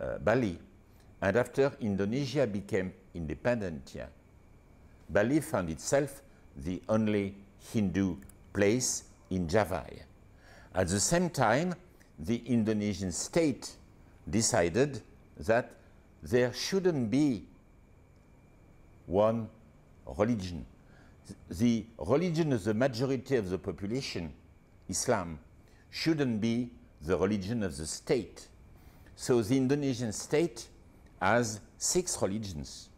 uh, Bali, and after Indonesia became independent Bali found itself the only Hindu place in Java. At the same time, the Indonesian state decided that there shouldn't be one religion. The religion of the majority of the population, Islam, shouldn't be the religion of the state. So the Indonesian state has six religions.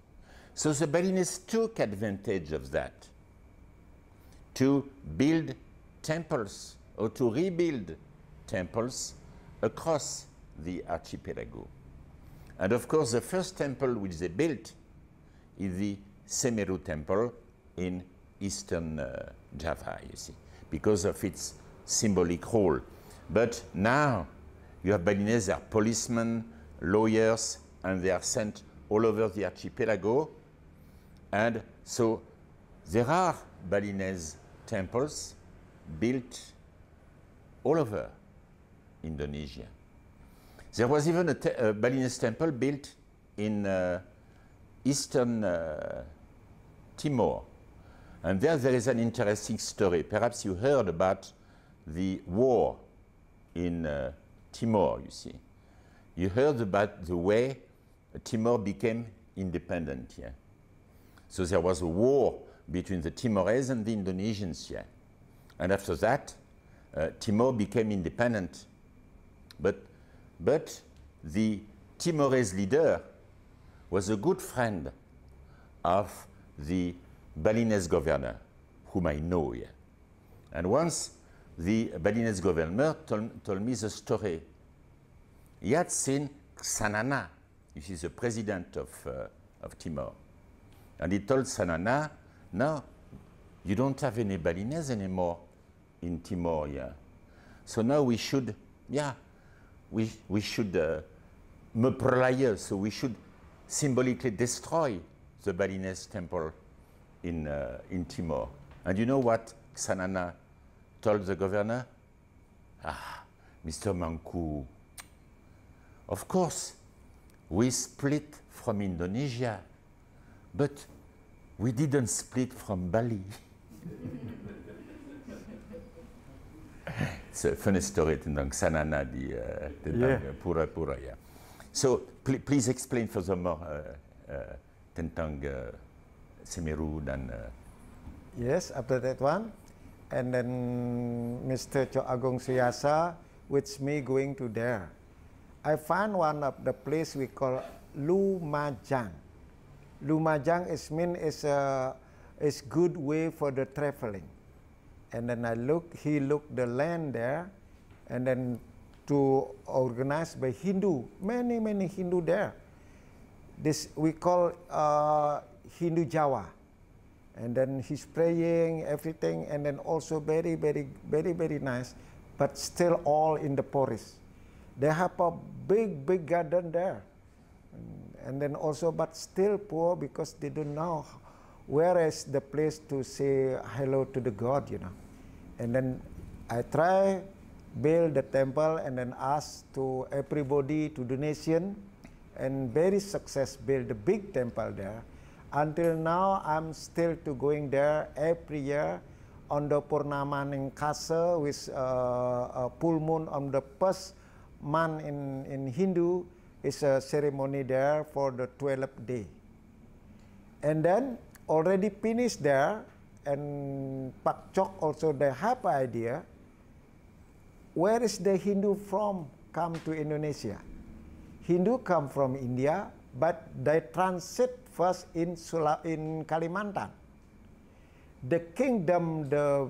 So the Balinese took advantage of that to build temples or to rebuild temples across the archipelago. And of course, the first temple which they built is the Semeru temple in eastern uh, Java, you see, because of its symbolic role. But now you have Balinese, policemen, lawyers, and they are sent all over the archipelago and so there are Balinese temples built all over Indonesia. There was even a, te a Balinese temple built in uh, eastern uh, Timor. And there, there is an interesting story. Perhaps you heard about the war in uh, Timor, you see. You heard about the way Timor became independent, yeah. So there was a war between the Timorese and the Indonesians here. And after that, uh, Timor became independent. But, but the Timorese leader was a good friend of the Balinese governor, whom I know here. And once the Balinese governor told, told me the story. He had seen Xanana, which is the president of, uh, of Timor. And he told Sanana, no, you don't have any Balinese anymore in Timor, yeah. So now we should, yeah, we, we should, uh, so we should symbolically destroy the Balinese temple in, uh, in Timor. And you know what Sanana told the governor? Ah, Mr. Manku, of course, we split from Indonesia. But we didn't split from Bali. it's a funny story to Sanana the, uh, the yeah. Pura Pura, yeah. So pl please explain furthermore the more uh, uh, tentang uh, Semeru dan... yes, after that one. And then Mr. Cho Agong Suyasa with me going to there. I found one of the place we call Lumajang. Lumajang is mean is a is good way for the traveling. And then I look, he looked the land there, and then to organize by Hindu, many many Hindu there. This we call uh, Hindu Jawa, and then he's praying everything, and then also very very very very nice, but still all in the forest. They have a big big garden there. And and then also but still poor because they don't know where is the place to say hello to the god you know and then i try build the temple and then ask to everybody to donation and very success build a big temple there until now i'm still to going there every year on the Purnamaning Castle with uh, a full moon on the first month in, in Hindu is a ceremony there for the 12th day. And then already finished there, and Pak Chok also they have idea, where is the Hindu from come to Indonesia? Hindu come from India, but they transit first in Sula in Kalimantan. The kingdom, the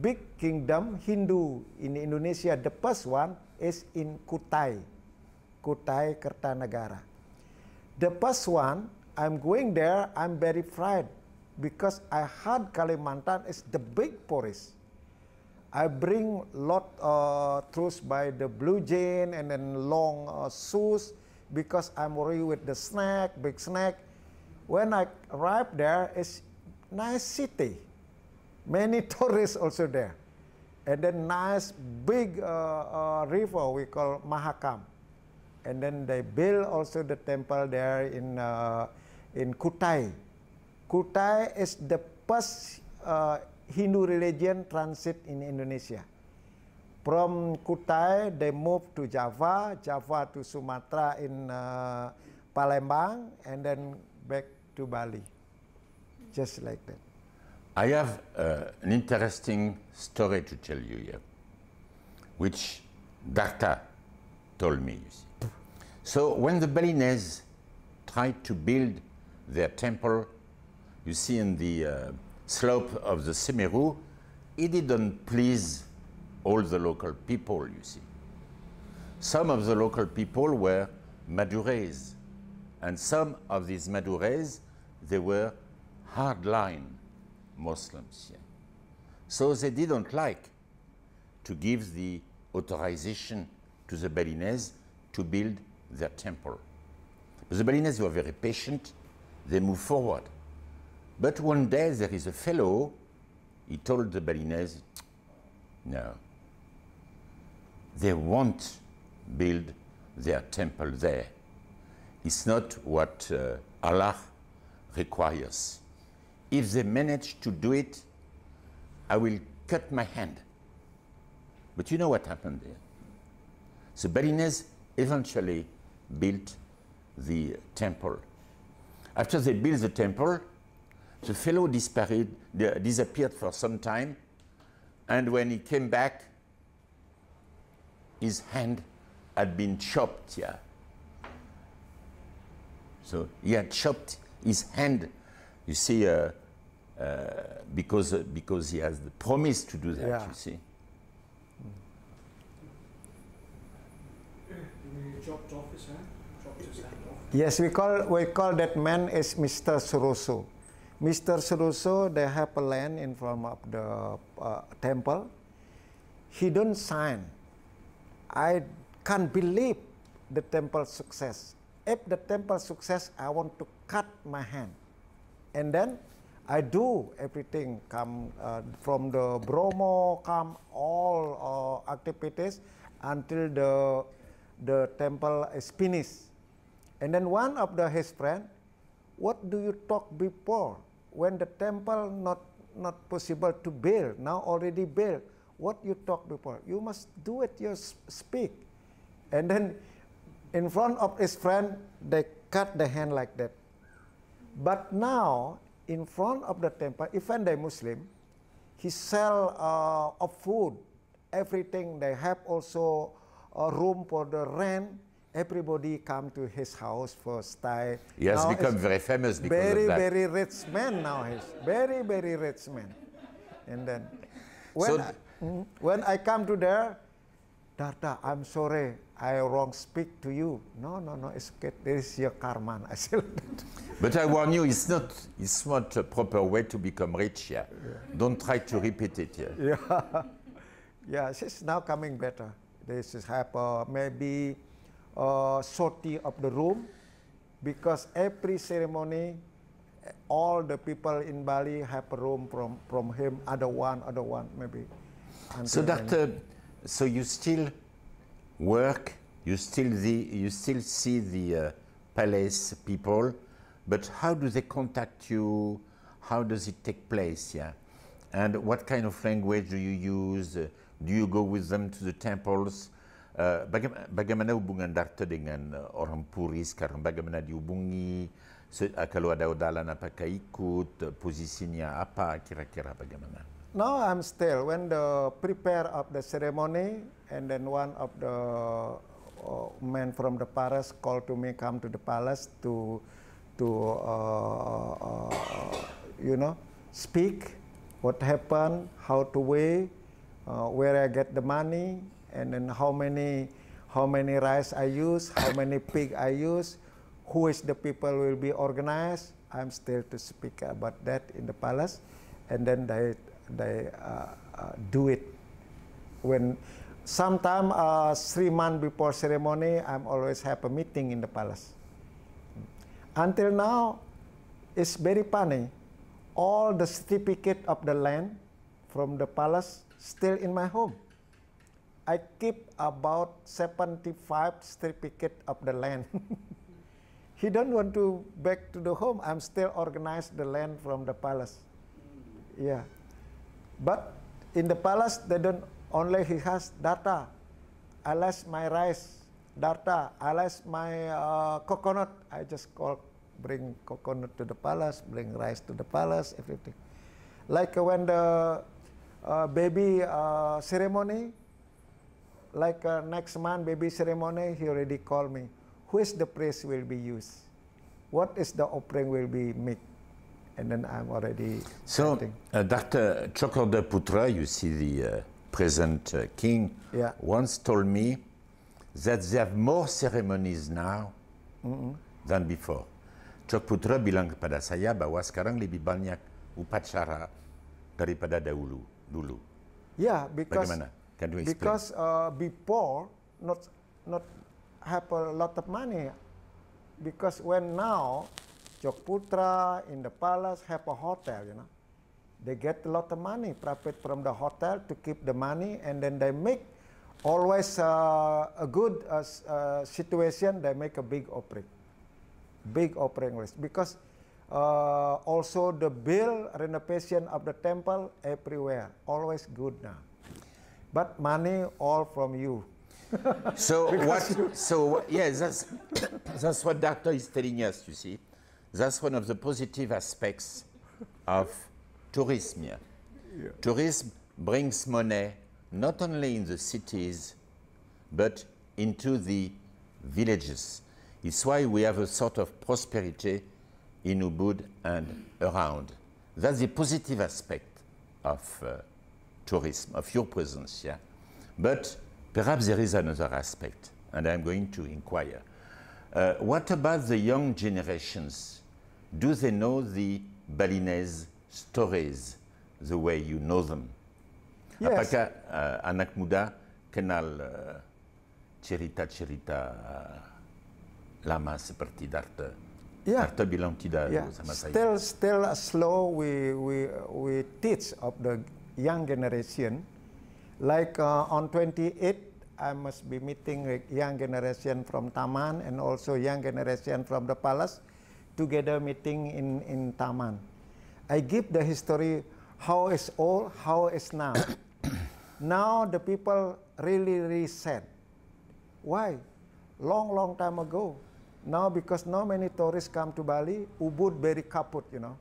big kingdom Hindu in Indonesia, the first one is in Kutai. Kutai Kartanegara. The first one, I'm going there, I'm very fried because I heard Kalimantan is the big forest. I bring lot uh, truth by the blue jean and then long uh, shoes because I'm worried with the snack, big snack. When I arrive there, it's nice city. Many tourists also there. And then nice big uh, uh, river we call Mahakam and then they build also the temple there in uh, in Kutai. Kutai is the first uh, Hindu religion transit in Indonesia. From Kutai, they moved to Java, Java to Sumatra in uh, Palembang, and then back to Bali, just like that. I have uh, an interesting story to tell you here, which Dakta told me. You see. So when the Balinese tried to build their temple, you see in the uh, slope of the Semeru, it didn't please all the local people, you see. Some of the local people were Madurese, and some of these Madurese, they were hardline Muslims. Yeah. So they didn't like to give the authorization to the Balinese to build their temple. The Balinese were very patient, they moved forward. But one day there is a fellow, he told the Balinese, no, they won't build their temple there. It's not what uh, Allah requires. If they manage to do it, I will cut my hand. But you know what happened there? The Balinese eventually built the temple. After they built the temple, the fellow disappeared, disappeared for some time, and when he came back, his hand had been chopped Yeah. So he had chopped his hand, you see, uh, uh, because, uh, because he has promised to do that, yeah. you see. chopped off his hand. Yes, we call we call that man is Mr. Suruso. Mr. Suruso, they have a land in front of the uh, temple. He don't sign. I can't believe the temple success. If the temple success, I want to cut my hand. And then I do everything come uh, from the Bromo, come all uh, activities until the the temple is finished. And then one of the his friend, what do you talk before when the temple not not possible to build now already built? What you talk before? You must do it. You speak, and then in front of his friend they cut the hand like that. But now in front of the temple, even they Muslim, he sell uh, of food, everything they have also a room for the rent, everybody come to his house for style. He has now become very famous because very, of that. Very, very rich man now. He's very, very rich man. And then when, so I, hmm, when I come to there, Dada, I'm sorry, I wrong speak to you. No, no, no, it's okay. This is your karma. I said But I warn you, it's not, it's not a proper way to become rich Yeah. Don't try to repeat it Yeah. yeah, she's now coming better. This is have uh, maybe uh, sortie of the room because every ceremony, all the people in Bali have a room from, from him, other one, other one, maybe. So, doctor, so you still work, you still, the, you still see the uh, palace people, but how do they contact you? How does it take place? Yeah, and what kind of language do you use? Uh, Do you go with them to the temples? Uh, baga- bagaimana hubungan Darta dengan uh, orang Puri sekarang? Bagaimana dihubungi? Se- uh, kalau ada udalan apakah ikut? Uh, posisinya apa? Kira-kira bagaimana? Now I'm still when the prepare of the ceremony and then one of the uh, men from the palace call to me come to the palace to to uh, uh, uh you know speak what happened how to weigh uh, where I get the money, and then how many how many rice I use, how many pig I use, who is the people will be organized. I'm still to speak about that in the palace, and then they they uh, uh, do it. When sometime uh, three months before ceremony, I'm always have a meeting in the palace. Until now, it's very funny. All the certificate of the land from the palace still in my home. I keep about 75 certificate of the land. he don't want to back to the home. I'm still organized the land from the palace. Yeah. But in the palace, they don't only he has data. I lost my rice, data. I lost my uh, coconut. I just call, bring coconut to the palace, bring rice to the palace, everything. Like when the uh, baby uh, ceremony, like uh, next month baby ceremony, he already called me. Who is the priest will be used? What is the offering will be made? And then I'm already. So, uh, Dr. Chokorda Putra, you see the uh, present uh, king, yeah. once told me that they have more ceremonies now mm -hmm. than before. Choputra bilang kepada saya bahwa sekarang lebih banyak upacara daripada dahulu. dulu. Yeah, because Bagaimana? Can you Because uh, before not not have a lot of money. Because when now Jogputra in the palace have a hotel, you know, they get a lot of money profit from the hotel to keep the money, and then they make always uh, a good uh, uh, situation. They make a big offering, big offering list because Uh, also the bill renovation of the temple everywhere always good now but money all from you so what so yes, yeah that's that's what doctor is telling us you see that's one of the positive aspects of tourism yeah. tourism brings money not only in the cities but into the villages it's why we have a sort of prosperity in Ubud and around. That's the positive aspect of uh, tourism, of your presence here. But perhaps there is another aspect, and I'm going to inquire. Uh, what about the young generations? Do they know the Balinese stories the way you know them? Yes. uh, anak muda kenal uh, cerita-cerita uh, lama seperti Darte. yeah. terbilang tidak yeah. sama saya. Still, still slow we we we teach of the young generation. Like uh, on 28, I must be meeting young generation from Taman and also young generation from the palace, together meeting in in Taman. I give the history how is old, how is now. now the people really really sad. Why? Long long time ago, Now, because now many tourists come to Bali, Ubud very kaput, you know.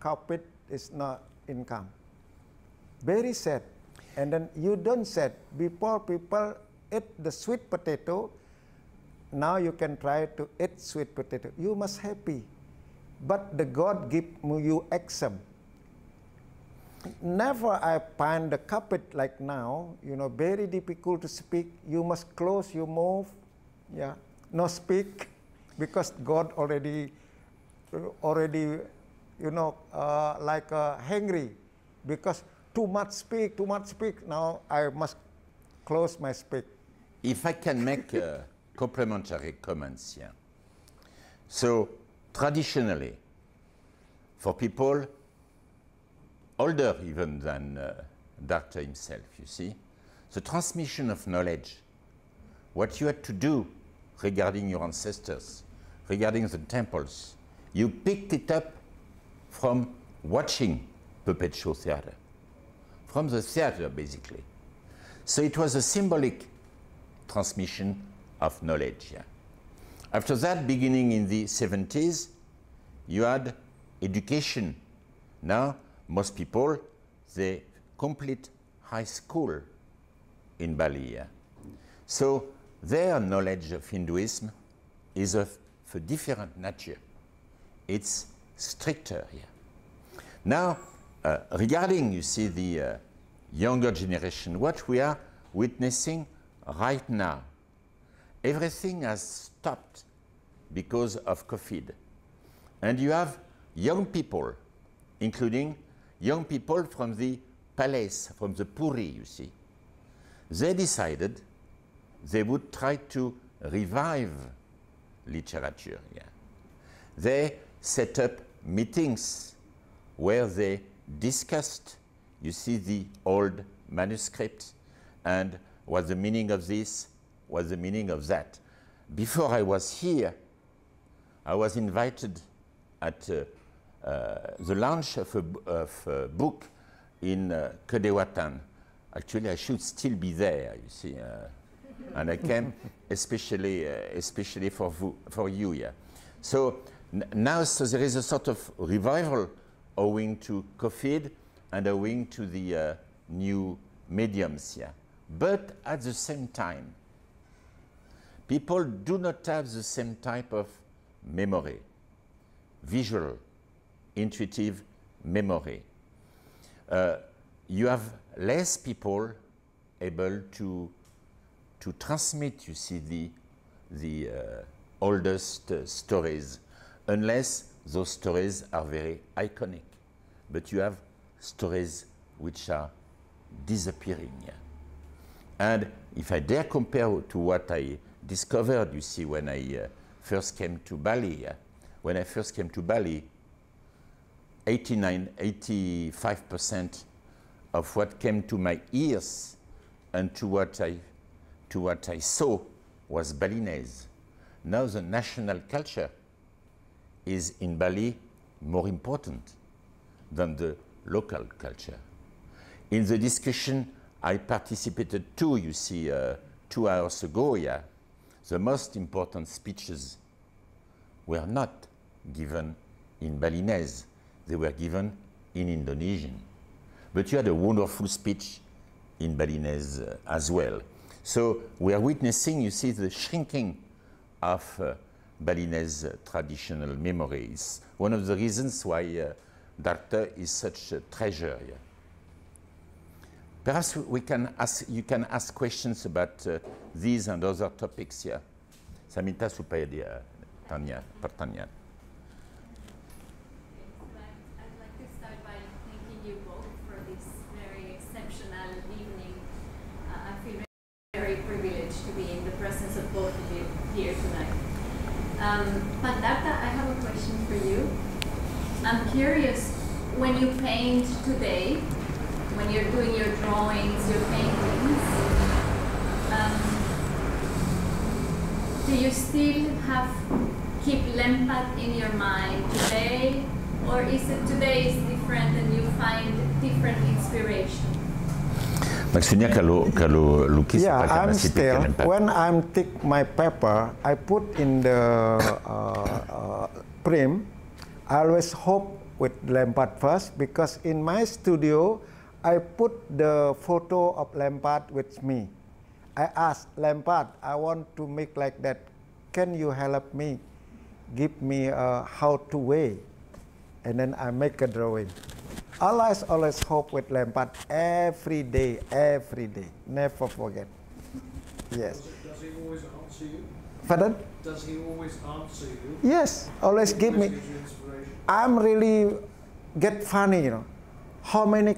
Kaput is not income. Very sad. And then you don't sad. Before people eat the sweet potato, now you can try to eat sweet potato. You must happy. But the God give you exam. Never I find the carpet like now, you know, very difficult to speak. You must close your mouth, yeah, no speak because God already, already, you know, uh, like uh, hangry, because too much speak, too much speak. Now I must close my speak. If I can make a complementary comments here. So traditionally, for people older even than uh, Doctor himself, you see, the transmission of knowledge, what you had to do regarding your ancestors, regarding the temples. You picked it up from watching puppet show theater, from the theater, basically. So it was a symbolic transmission of knowledge. After that, beginning in the 70s, you had education. Now, most people, they complete high school in Bali. So their knowledge of Hinduism is of for different nature. It's stricter here. Now, uh, regarding, you see, the uh, younger generation, what we are witnessing right now, everything has stopped because of COVID. And you have young people, including young people from the palace, from the Puri, you see. They decided they would try to revive literature. Yeah. They set up meetings where they discussed, you see, the old manuscripts and what's the meaning of this, what's the meaning of that. Before I was here, I was invited at uh, uh, the launch of a, of a book in uh, Kedewatan. Actually, I should still be there, you see. Uh, and I came especially, uh, especially for, for you, yeah. So now so there is a sort of revival owing to COVID and owing to the uh, new mediums, yeah. But at the same time, people do not have the same type of memory, visual, intuitive memory. Uh, you have less people able to to transmit, you see, the, the uh, oldest uh, stories, unless those stories are very iconic. But you have stories which are disappearing. And if I dare compare to what I discovered, you see, when I uh, first came to Bali, uh, when I first came to Bali, 89, 85% of what came to my ears and to what I to what I saw was Balinese. Now the national culture is in Bali more important than the local culture. In the discussion I participated to, you see, uh, two hours ago, yeah, the most important speeches were not given in Balinese, they were given in Indonesian. But you had a wonderful speech in Balinese uh, as well. So we are witnessing, you see, the shrinking of uh, Balinese traditional memories. One of the reasons why uh, Darte is such a treasure. Yeah. Perhaps we can ask, you can ask questions about uh, these and other topics here. Samita Tanya, Pertanyaan. Um, I have a question for you. I'm curious, when you paint today, when you're doing your drawings, your paintings, um, do you still have keep Lempat in your mind today, or is it today is different and you find different inspiration? Maksudnya kalau kalau lukis yeah, pakai I'm masih still, paper. When I'm take my paper, I put in the uh, uh, frame. I always hope with Lampard first because in my studio, I put the photo of Lampard with me. I ask Lampard, I want to make like that. Can you help me? Give me a uh, how to way, and then I make a drawing. Always, always hope with but every day, every day. Never forget. Yes. Does, he always answer you? Pardon? Does he always answer you? Yes, always give me. I'm really get funny, you know. How many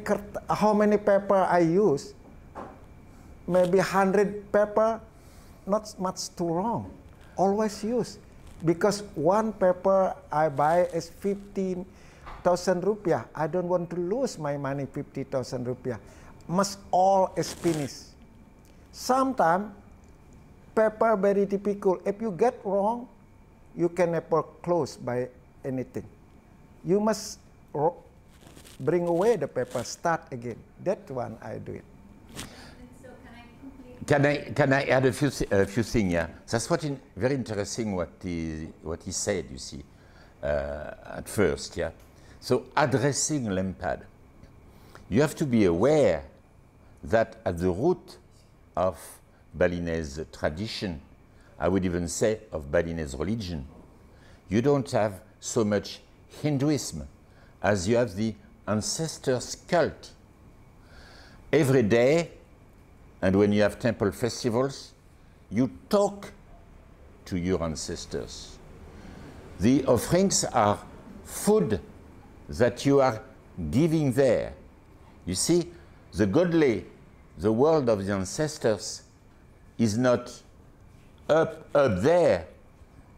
how many paper I use? Maybe hundred paper, not much too long. Always use because one paper I buy is fifteen thousand rupiah. I don't want to lose my money fifty thousand rupiah. Must all is finished. Sometimes paper very difficult. If you get wrong, you can never close by anything. You must bring away the paper, start again. That one I do it. can, I can I add a few a few things? Yeah, that's what in, very interesting. What he what he said. You see, uh, at first, yeah. So addressing LEMPAD, you have to be aware that at the root of Balinese tradition, I would even say of Balinese religion, you don't have so much Hinduism as you have the ancestors' cult. Every day, and when you have temple festivals, you talk to your ancestors. The offerings are food that you are giving there. You see, the godly, the world of the ancestors, is not up, up there.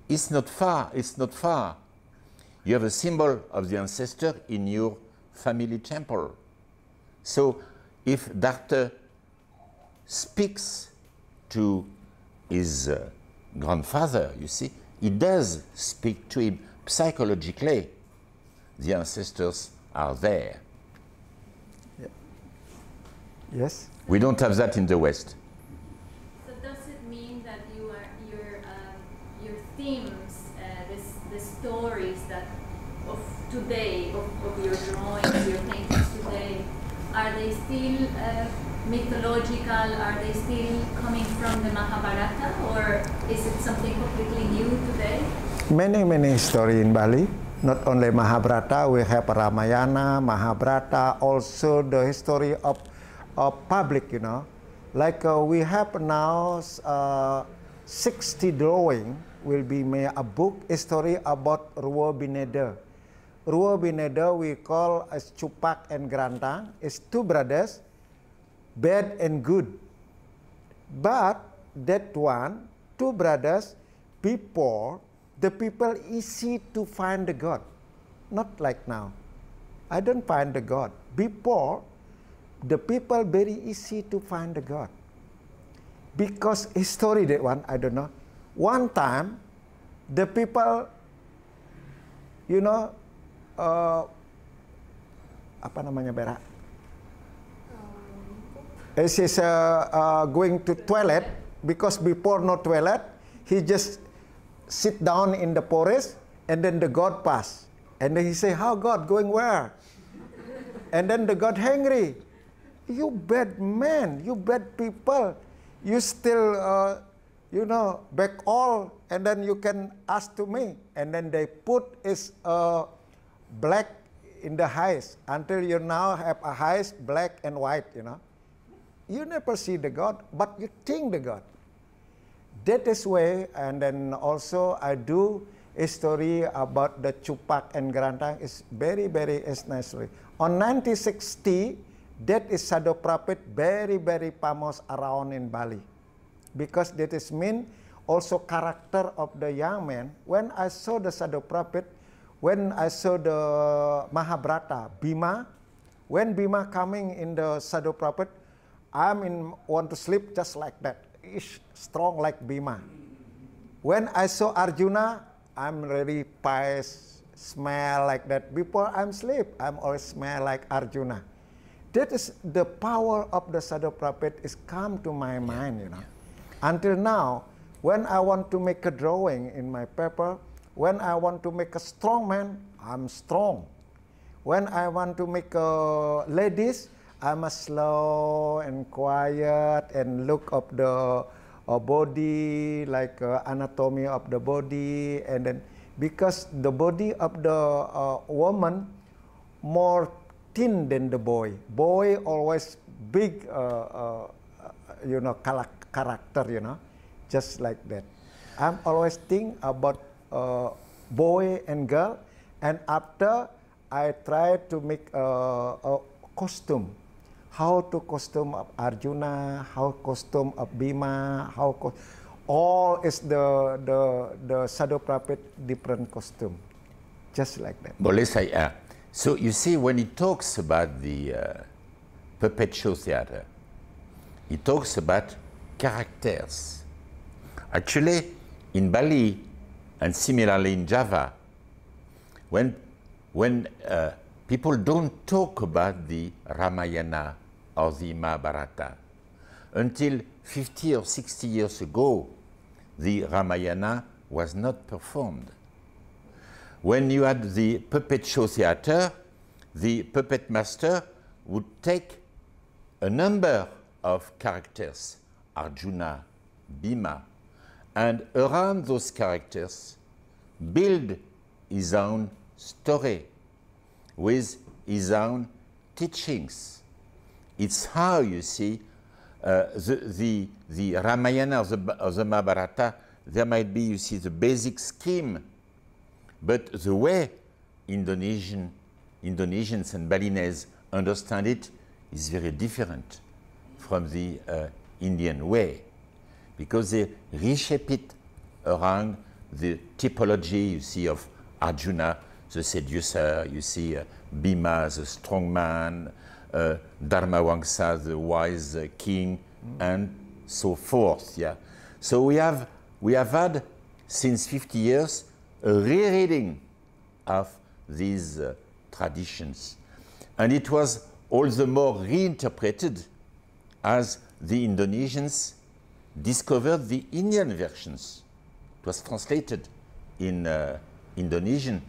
It's not far, it's not far. You have a symbol of the ancestor in your family temple. So if Darte speaks to his uh, grandfather, you see, he does speak to him psychologically the ancestors are there. Yeah. Yes? We don't have that in the West. So does it mean that you are, your, um, your themes, uh, this, the stories that of today, of, of your drawings, your paintings today, are they still uh, mythological? Are they still coming from the Mahabharata or is it something completely new today? Many, many stories in Bali not only Mahabharata, we have Ramayana, Mahabharata, also the history of, of public, you know. Like uh, we have now uh, 60 drawing will be made a book history about Ruo Bineda. Ruo Bineda we call as Chupak and Grantang. It's two brothers, bad and good. But that one, two brothers, people. the people easy to find the God. Not like now. I don't find the God. Before, the people very easy to find the God. Because history that one, I don't know. One time, the people, you know, uh, apa namanya berak? This is uh, uh, going to toilet because before no toilet, he just sit down in the forest, and then the God pass, And then he say, How God going where? and then the God angry. You bad man, you bad people. You still, uh, you know, back all, and then you can ask to me. And then they put is uh, black in the eyes until you now have a eyes black and white, you know. You never see the God, but you think the God. That is way, and then also I do a story about the Chupak and Gerantang is very, very necessary. On 1960, that is shadow prophet very, very famous around in Bali. Because that is mean also character of the young man. When I saw the shadow prophet, when I saw the Mahabharata, Bima, when Bima coming in the shadow prophet, I'm in want to sleep just like that is strong like Bima. When I saw Arjuna, I'm really pious, smell like that. Before I'm sleep, I'm always smell like Arjuna. That is the power of the Sadhu prophet is come to my mind, you know. Until now, when I want to make a drawing in my paper, when I want to make a strong man, I'm strong. When I want to make a ladies, I'm a slow and quiet and look of the uh, body, like uh, anatomy of the body, and then because the body of the uh, woman more thin than the boy. Boy always big, uh, uh, you know, character, you know, just like that. I'm always think about uh, boy and girl, and after I try to make a costume how to costume of Arjuna, how costume of Bhima, how co all is the the the shadow puppet different costume, just like that. Boleh saya. Ah. So you see, when he talks about the uh, puppet show theater, he talks about characters. Actually, in Bali, and similarly in Java, when when uh, people don't talk about the Ramayana or the Mahabharata. Until 50 or 60 years ago, the Ramayana was not performed. When you had the puppet show theater, the puppet master would take a number of characters, Arjuna, Bhima, and around those characters build his own story with his own teachings. It's how, you see, uh, the, the, the Ramayana or the, or the Mahabharata, there might be, you see, the basic scheme, but the way Indonesian, Indonesians and Balinese understand it is very different from the uh, Indian way because they reshape it around the typology you see of Arjuna the seducer, you see uh, Bhima, the strong man, uh, Wangsa, the wise uh, king, mm. and so forth. Yeah. So we have, we have had, since 50 years, a rereading of these uh, traditions. And it was all the more reinterpreted as the Indonesians discovered the Indian versions. It was translated in uh, Indonesian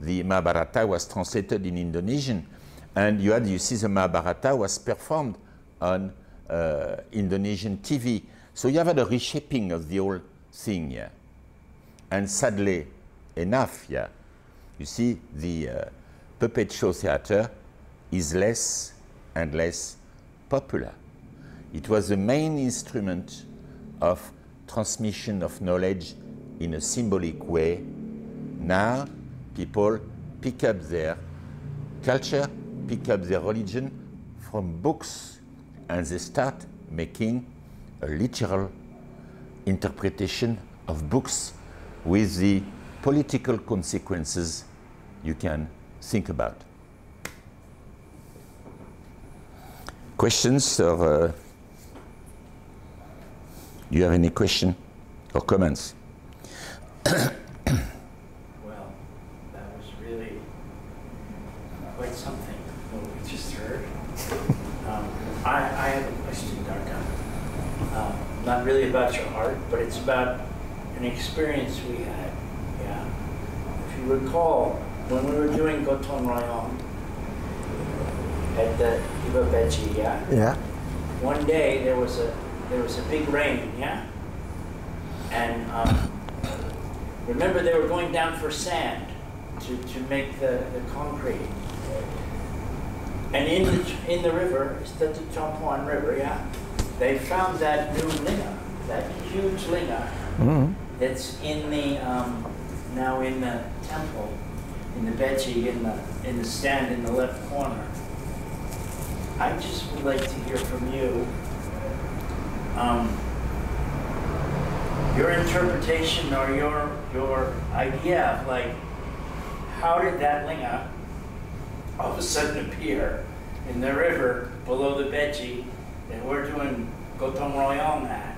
the Mahabharata was translated in Indonesian, and you had you see the Mahabharata was performed on uh, Indonesian TV. So you have had a reshaping of the whole thing, yeah. And sadly enough, yeah, you see the uh, puppet show theater is less and less popular. It was the main instrument of transmission of knowledge in a symbolic way. Now people pick up their culture, pick up their religion from books, and they start making a literal interpretation of books with the political consequences you can think about. Questions or uh, do you have any question or comments? really about your art, but it's about an experience we had. Yeah. If you recall, when we were doing Goton Rayon at the Ibabechi, yeah. Yeah. One day there was a there was a big rain, yeah. And um, remember, they were going down for sand to, to make the, the concrete. And in the, in the river, it's the Champouan River, yeah? they found that new linga, that huge linga, mm -hmm. that's in the um, now in the temple, in the bedsheet, in the in the stand in the left corner. I just would like to hear from you um, your interpretation or your your idea of like how did that linga all of a sudden appear in the river below the bedsheet that we're doing Gotham Royale now.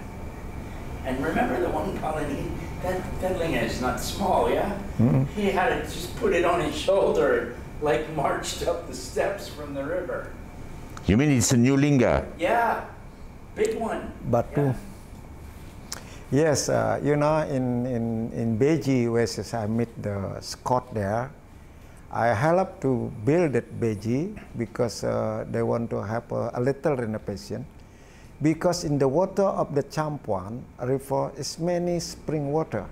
And remember the one colony, that, that thing is not small, yeah? Mm -hmm. He had to just put it on his shoulder, like marched up the steps from the river. You mean it's a new linga? Yeah, big one. Batu. Yeah. Yes, uh, you know, in, in, in Beji, where I met the Scot there, I help to build that Beji because uh, they want to have a, uh, a, little renovation. Because in the water of the Champuan river is many spring water.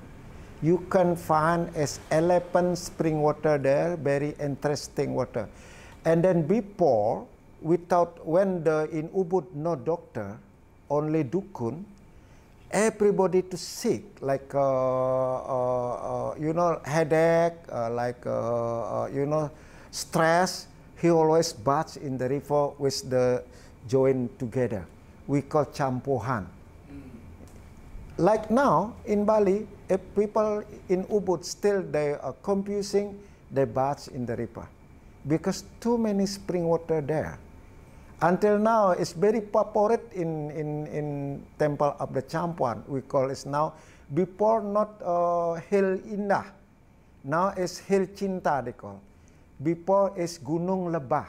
You can find as elephant spring water there, very interesting water. And then before, without when the in Ubud no doctor, only dukun, everybody to sick, uh, uh, uh, like uh, uh, you know headache, like you know stress. He always bathes in the river with the join together. We call campuhan. Hmm. Like now in Bali, if people in Ubud still they are confusing, they bathe in the river because too many spring water there. Until now, it's very popular in, in, in temple of the Champuan. We call it now, before not uh, Hill Indah. Now it's Hill Cinta they call. Before it's Gunung Lebah.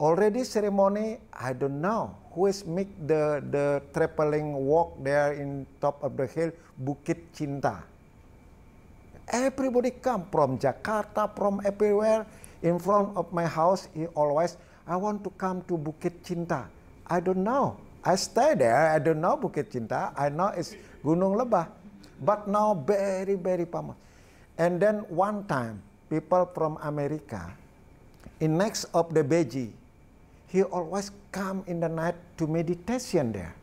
Already ceremony, I don't know who is make the, the traveling walk there in top of the hill, Bukit Cinta. Everybody come from Jakarta, from everywhere. In front of my house, he always I want to come to Bukit Cinta. I don't know. I stay there. I don't know Bukit Cinta. I know it's Gunung Lebah. But now very, very famous. And then one time, people from America, in next of the Beji, he always come in the night to meditation there.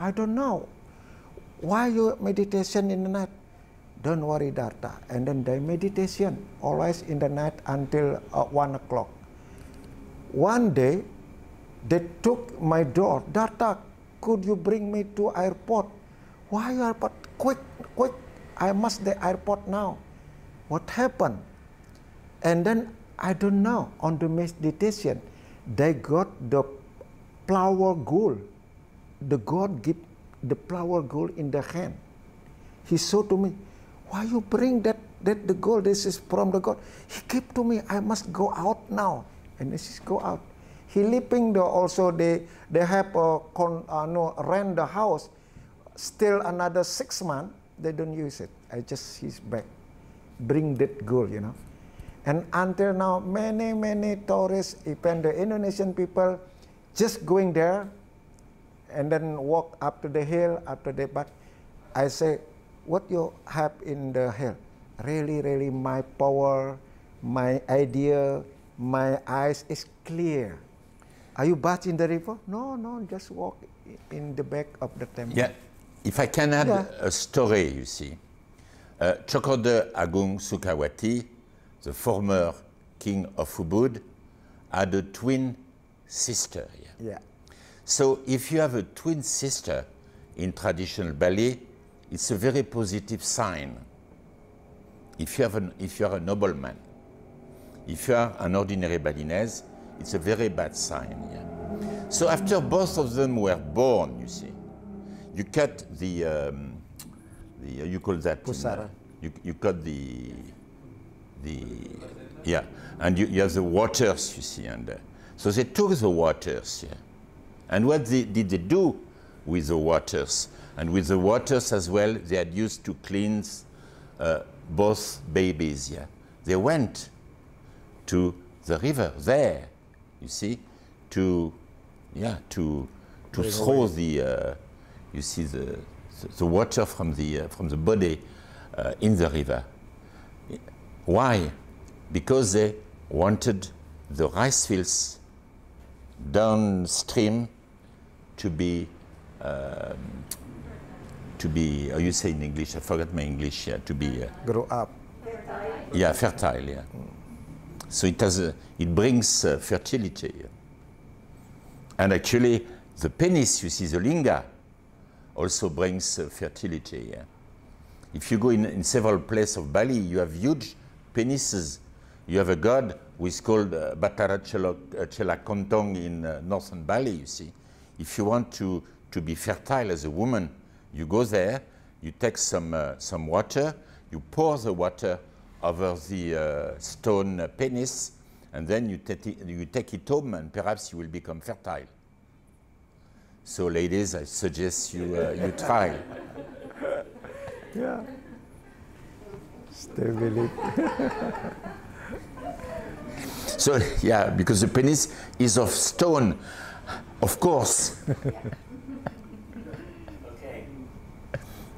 I don't know. Why you meditation in the night? Don't worry, Darta. And then they meditation always in the night until uh, one o'clock. One day, they took my door. Data, could you bring me to airport? Why airport? Quick, quick! I must the airport now. What happened? And then I don't know. On the meditation, they got the flower gold. The God give the flower gold in the hand. He saw to me, why you bring that that the gold? This is from the God. He gave to me. I must go out now and they just go out. He living though. also they they have a con, uh, no rent the house, still another six month they don't use it. I just he's back, bring that goal you know, and until now many many tourists even the Indonesian people just going there, and then walk up to the hill after the but I say what you have in the hill really really my power my idea my eyes is clear. Are you bathing in the river? No, no, just walk in the back of the temple. Yeah, if I can add yeah. a story, you see. Uh, Agung Sukawati, the former king of Ubud, had a twin sister. Yeah. yeah. So if you have a twin sister in traditional ballet, it's a very positive sign if you, have an, if you are a nobleman. If you are an ordinary Balinese, it's a very bad sign. Yeah. So after both of them were born, you see, you cut the, um, the uh, you call that, uh, Pusara. You, you cut the, the, yeah, and you, you have the waters, you see, and uh, so they took the waters, yeah. And what they, did they do with the waters? And with the waters as well, they had used to cleanse uh, both babies, yeah. They went to the river there, you see, to, yeah, to, to throw the, uh, you see, the, the water from the, uh, from the body uh, in the river. Why? Because they wanted the rice fields downstream to be, um, to be, oh, you say in English, I forgot my English, yeah, to be. Uh, Grow up. Fertile. Yeah, fertile, yeah. Mm. So it, has a, it brings uh, fertility. And actually, the penis, you see, the linga, also brings uh, fertility. If you go in, in several places of Bali, you have huge penises. You have a god who is called uh, Batara uh, Chelakontong in uh, northern Bali, you see. If you want to, to be fertile as a woman, you go there, you take some, uh, some water, you pour the water over the uh, stone penis, and then you, you take it home, and perhaps you will become fertile. So, ladies, I suggest you, uh, you try. yeah. Stability. so, yeah, because the penis is of stone, of course. okay.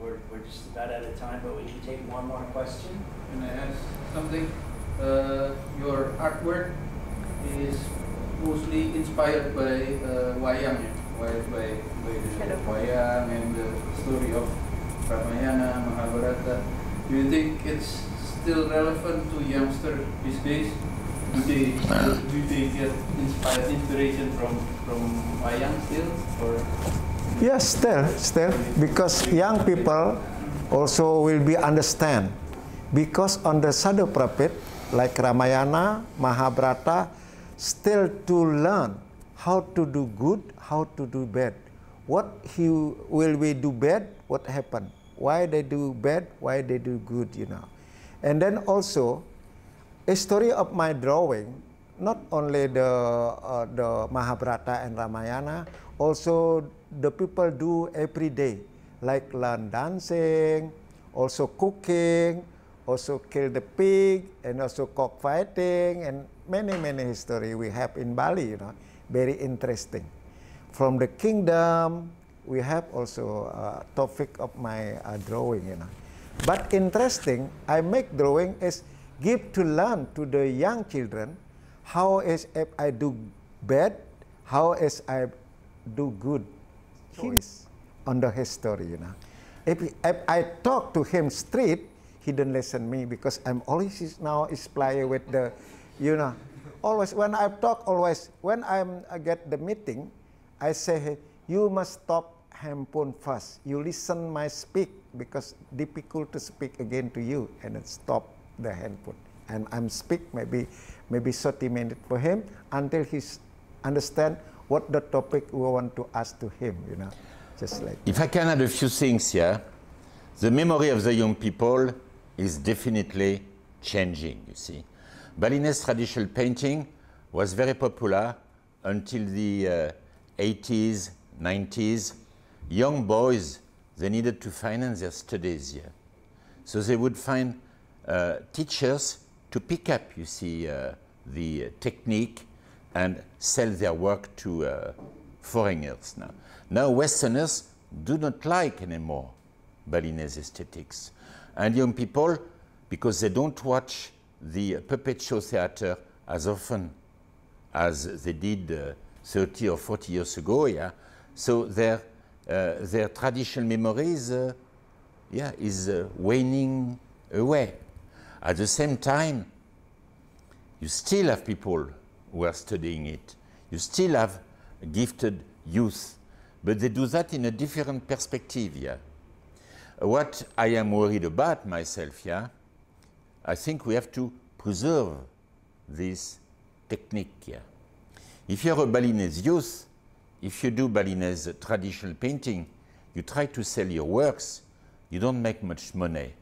We're, we're just about out of time, but we can take one more question something. Uh, your artwork is mostly inspired by uh, Wayang, by, by, by the Wayang and the story of Ramayana, Mahabharata. Do you think it's still relevant to youngsters these days? Do they, do they get inspired inspiration from, from Wayang still? Or? Yes, still, still, because young people also will be understand because on the shadow prophet like Ramayana, Mahabharata, still to learn how to do good, how to do bad. What he will we do bad? What happened? Why they do bad? Why they do good? You know, and then also a story of my drawing. Not only the uh, the Mahabharata and Ramayana, also the people do every day, like learn dancing, also cooking, also kill the pig and also cockfighting and many, many history we have in Bali, you know, very interesting. From the kingdom, we have also a topic of my uh, drawing, you know. But interesting, I make drawing is give to learn to the young children how is if I do bad, how is I do good choice on the history, you know. If, if I talk to him straight, he don't listen me because I'm always is now is play with the, you know, always when I talk always when I'm I get the meeting, I say hey, you must stop handphone first. You listen my speak because difficult to speak again to you and stop the handphone. And I'm speak maybe maybe 30 minutes for him until he understand what the topic we want to ask to him, you know, just like. If I can add a few things here, the memory of the young people is definitely changing, you see. Balinese traditional painting was very popular until the uh, 80s, 90s. Young boys, they needed to finance their studies here. So they would find uh, teachers to pick up, you see, uh, the technique and sell their work to uh, foreigners now. Now Westerners do not like anymore Balinese aesthetics. And young people, because they don't watch the puppet show theater as often as they did uh, 30 or 40 years ago, yeah. So their, uh, their traditional memories, uh, yeah, is uh, waning away. At the same time, you still have people who are studying it. You still have gifted youth, but they do that in a different perspective, yeah. What I am worried about myself yeah, I think we have to preserve this technique yeah. If you're a Balinese youth, if you do Balinese traditional painting, you try to sell your works, you don't make much money.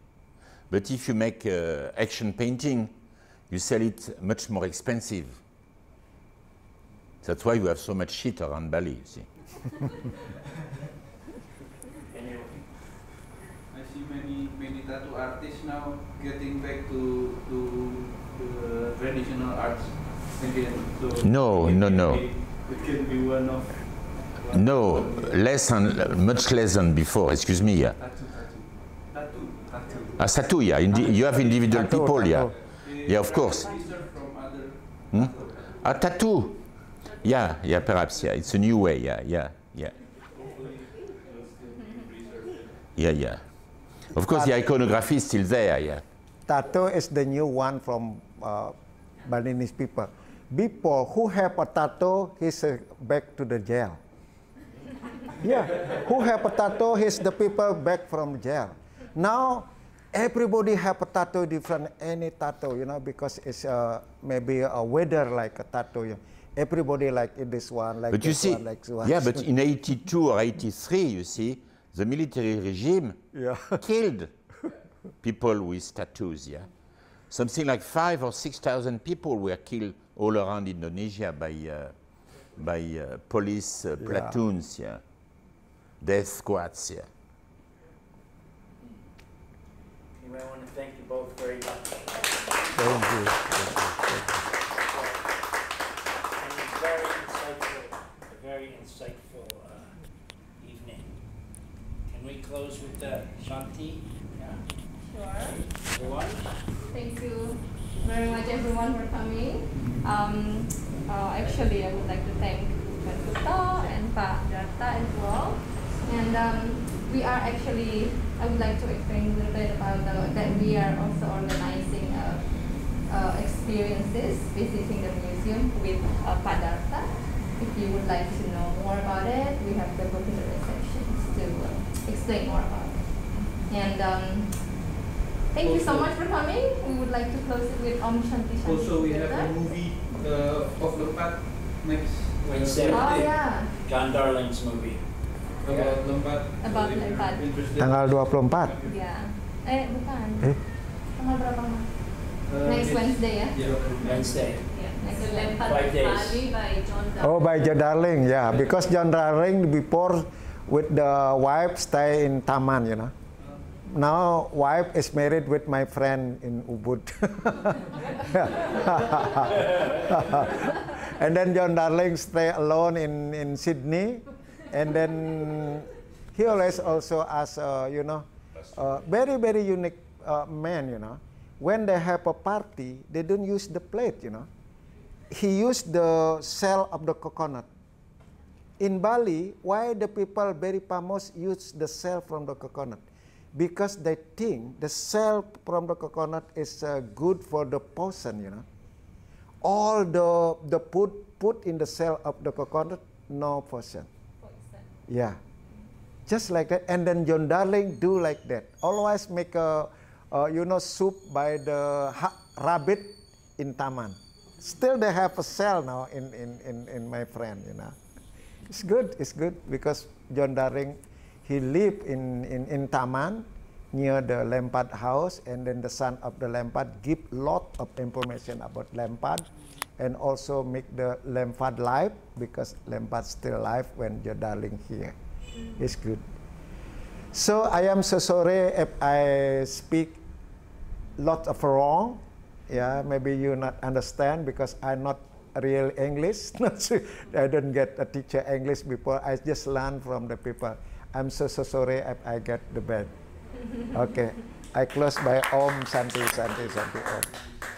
But if you make uh, action painting, you sell it much more expensive. That's why you have so much shit around Bali, you see. tattoo artists now getting back to, to the traditional arts again? So no, no, no. Be, it can be one of... One no, less than, much less than before, excuse me. Yeah. ah, tattoo, yeah. Indi you have individual people, yeah. Yeah, of course. Hmm? A ah, tattoo. Yeah, yeah, perhaps, yeah. It's a new way, yeah, yeah, yeah. Yeah, yeah. Of course, the iconography is still there, yeah. Tattoo is the new one from uh, Balinese people. People who have a tattoo, he's uh, back to the jail. yeah, who have a tattoo, he's the people back from jail. Now, everybody have a tattoo different, any tattoo, you know, because it's uh, maybe a weather like a tattoo. Everybody like this one, like but you see, one, like Yeah, but in 82 or 83, you see, the military regime yeah. killed people with tattoos, yeah? Something like five or 6,000 people were killed all around Indonesia by, uh, by uh, police uh, platoons, yeah. Death squads, yeah? might want to thank you both very much. Thank you. close with the uh, Shanti. Yeah. Sure. Everyone. Thank you very much, everyone, for coming. Um, uh, actually, I would like to thank Kuto and Pa Darta as well. And um, we are actually, I would like to explain a little bit about the, that we are also organizing uh, uh, experiences visiting the museum with uh, Padarta. If you would like to know more about it, we have the book in the explain more about. And um, thank also, you so much for coming. We would like to close it with Om Shanti Shanti. Also, we have a movie uh, of Lempat next Wednesday. Oh, yeah. John Darling's movie. About yeah. Lempat. About Lempat. Tanggal 24. Yeah. Eh, bukan. Eh? Tanggal berapa, Mas? Uh, next Wednesday ya? Yeah, Wednesday. Yeah, next Wednesday. Five days. By John Darling. Oh, by John Darling, yeah. Because John Darling before with the wife stay in Taman, you know. Now wife is married with my friend in Ubud. and then John Darling stay alone in, in Sydney. And then he always also ask, uh, you know, uh, very, very unique uh, man, you know. When they have a party, they don't use the plate, you know. He used the shell of the coconut in Bali, why the people very famous use the shell from the coconut? Because they think the shell from the coconut is uh, good for the poison, you know. All the the food put in the shell of the coconut, no poison. poison. Yeah, just like that. And then John Darling do like that. Always make a, you know, soup by the rabbit in taman. Still they have a shell now in in in, in my friend, you know. It's good. It's good because John Daring, he lived in, in, in Taman near the Lampard house and then the son of the Lampard give lot of information about Lampard and also make the Lampard live because Lampard still alive when John Darling here. Mm. It's good. So I am so sorry if I speak lot of wrong. Yeah, maybe you not understand because I not real English. I don't get a teacher English before. I just learn from the people. I'm so, so sorry I, I get the bad. okay. I close by Om Santi Santi Santi Om.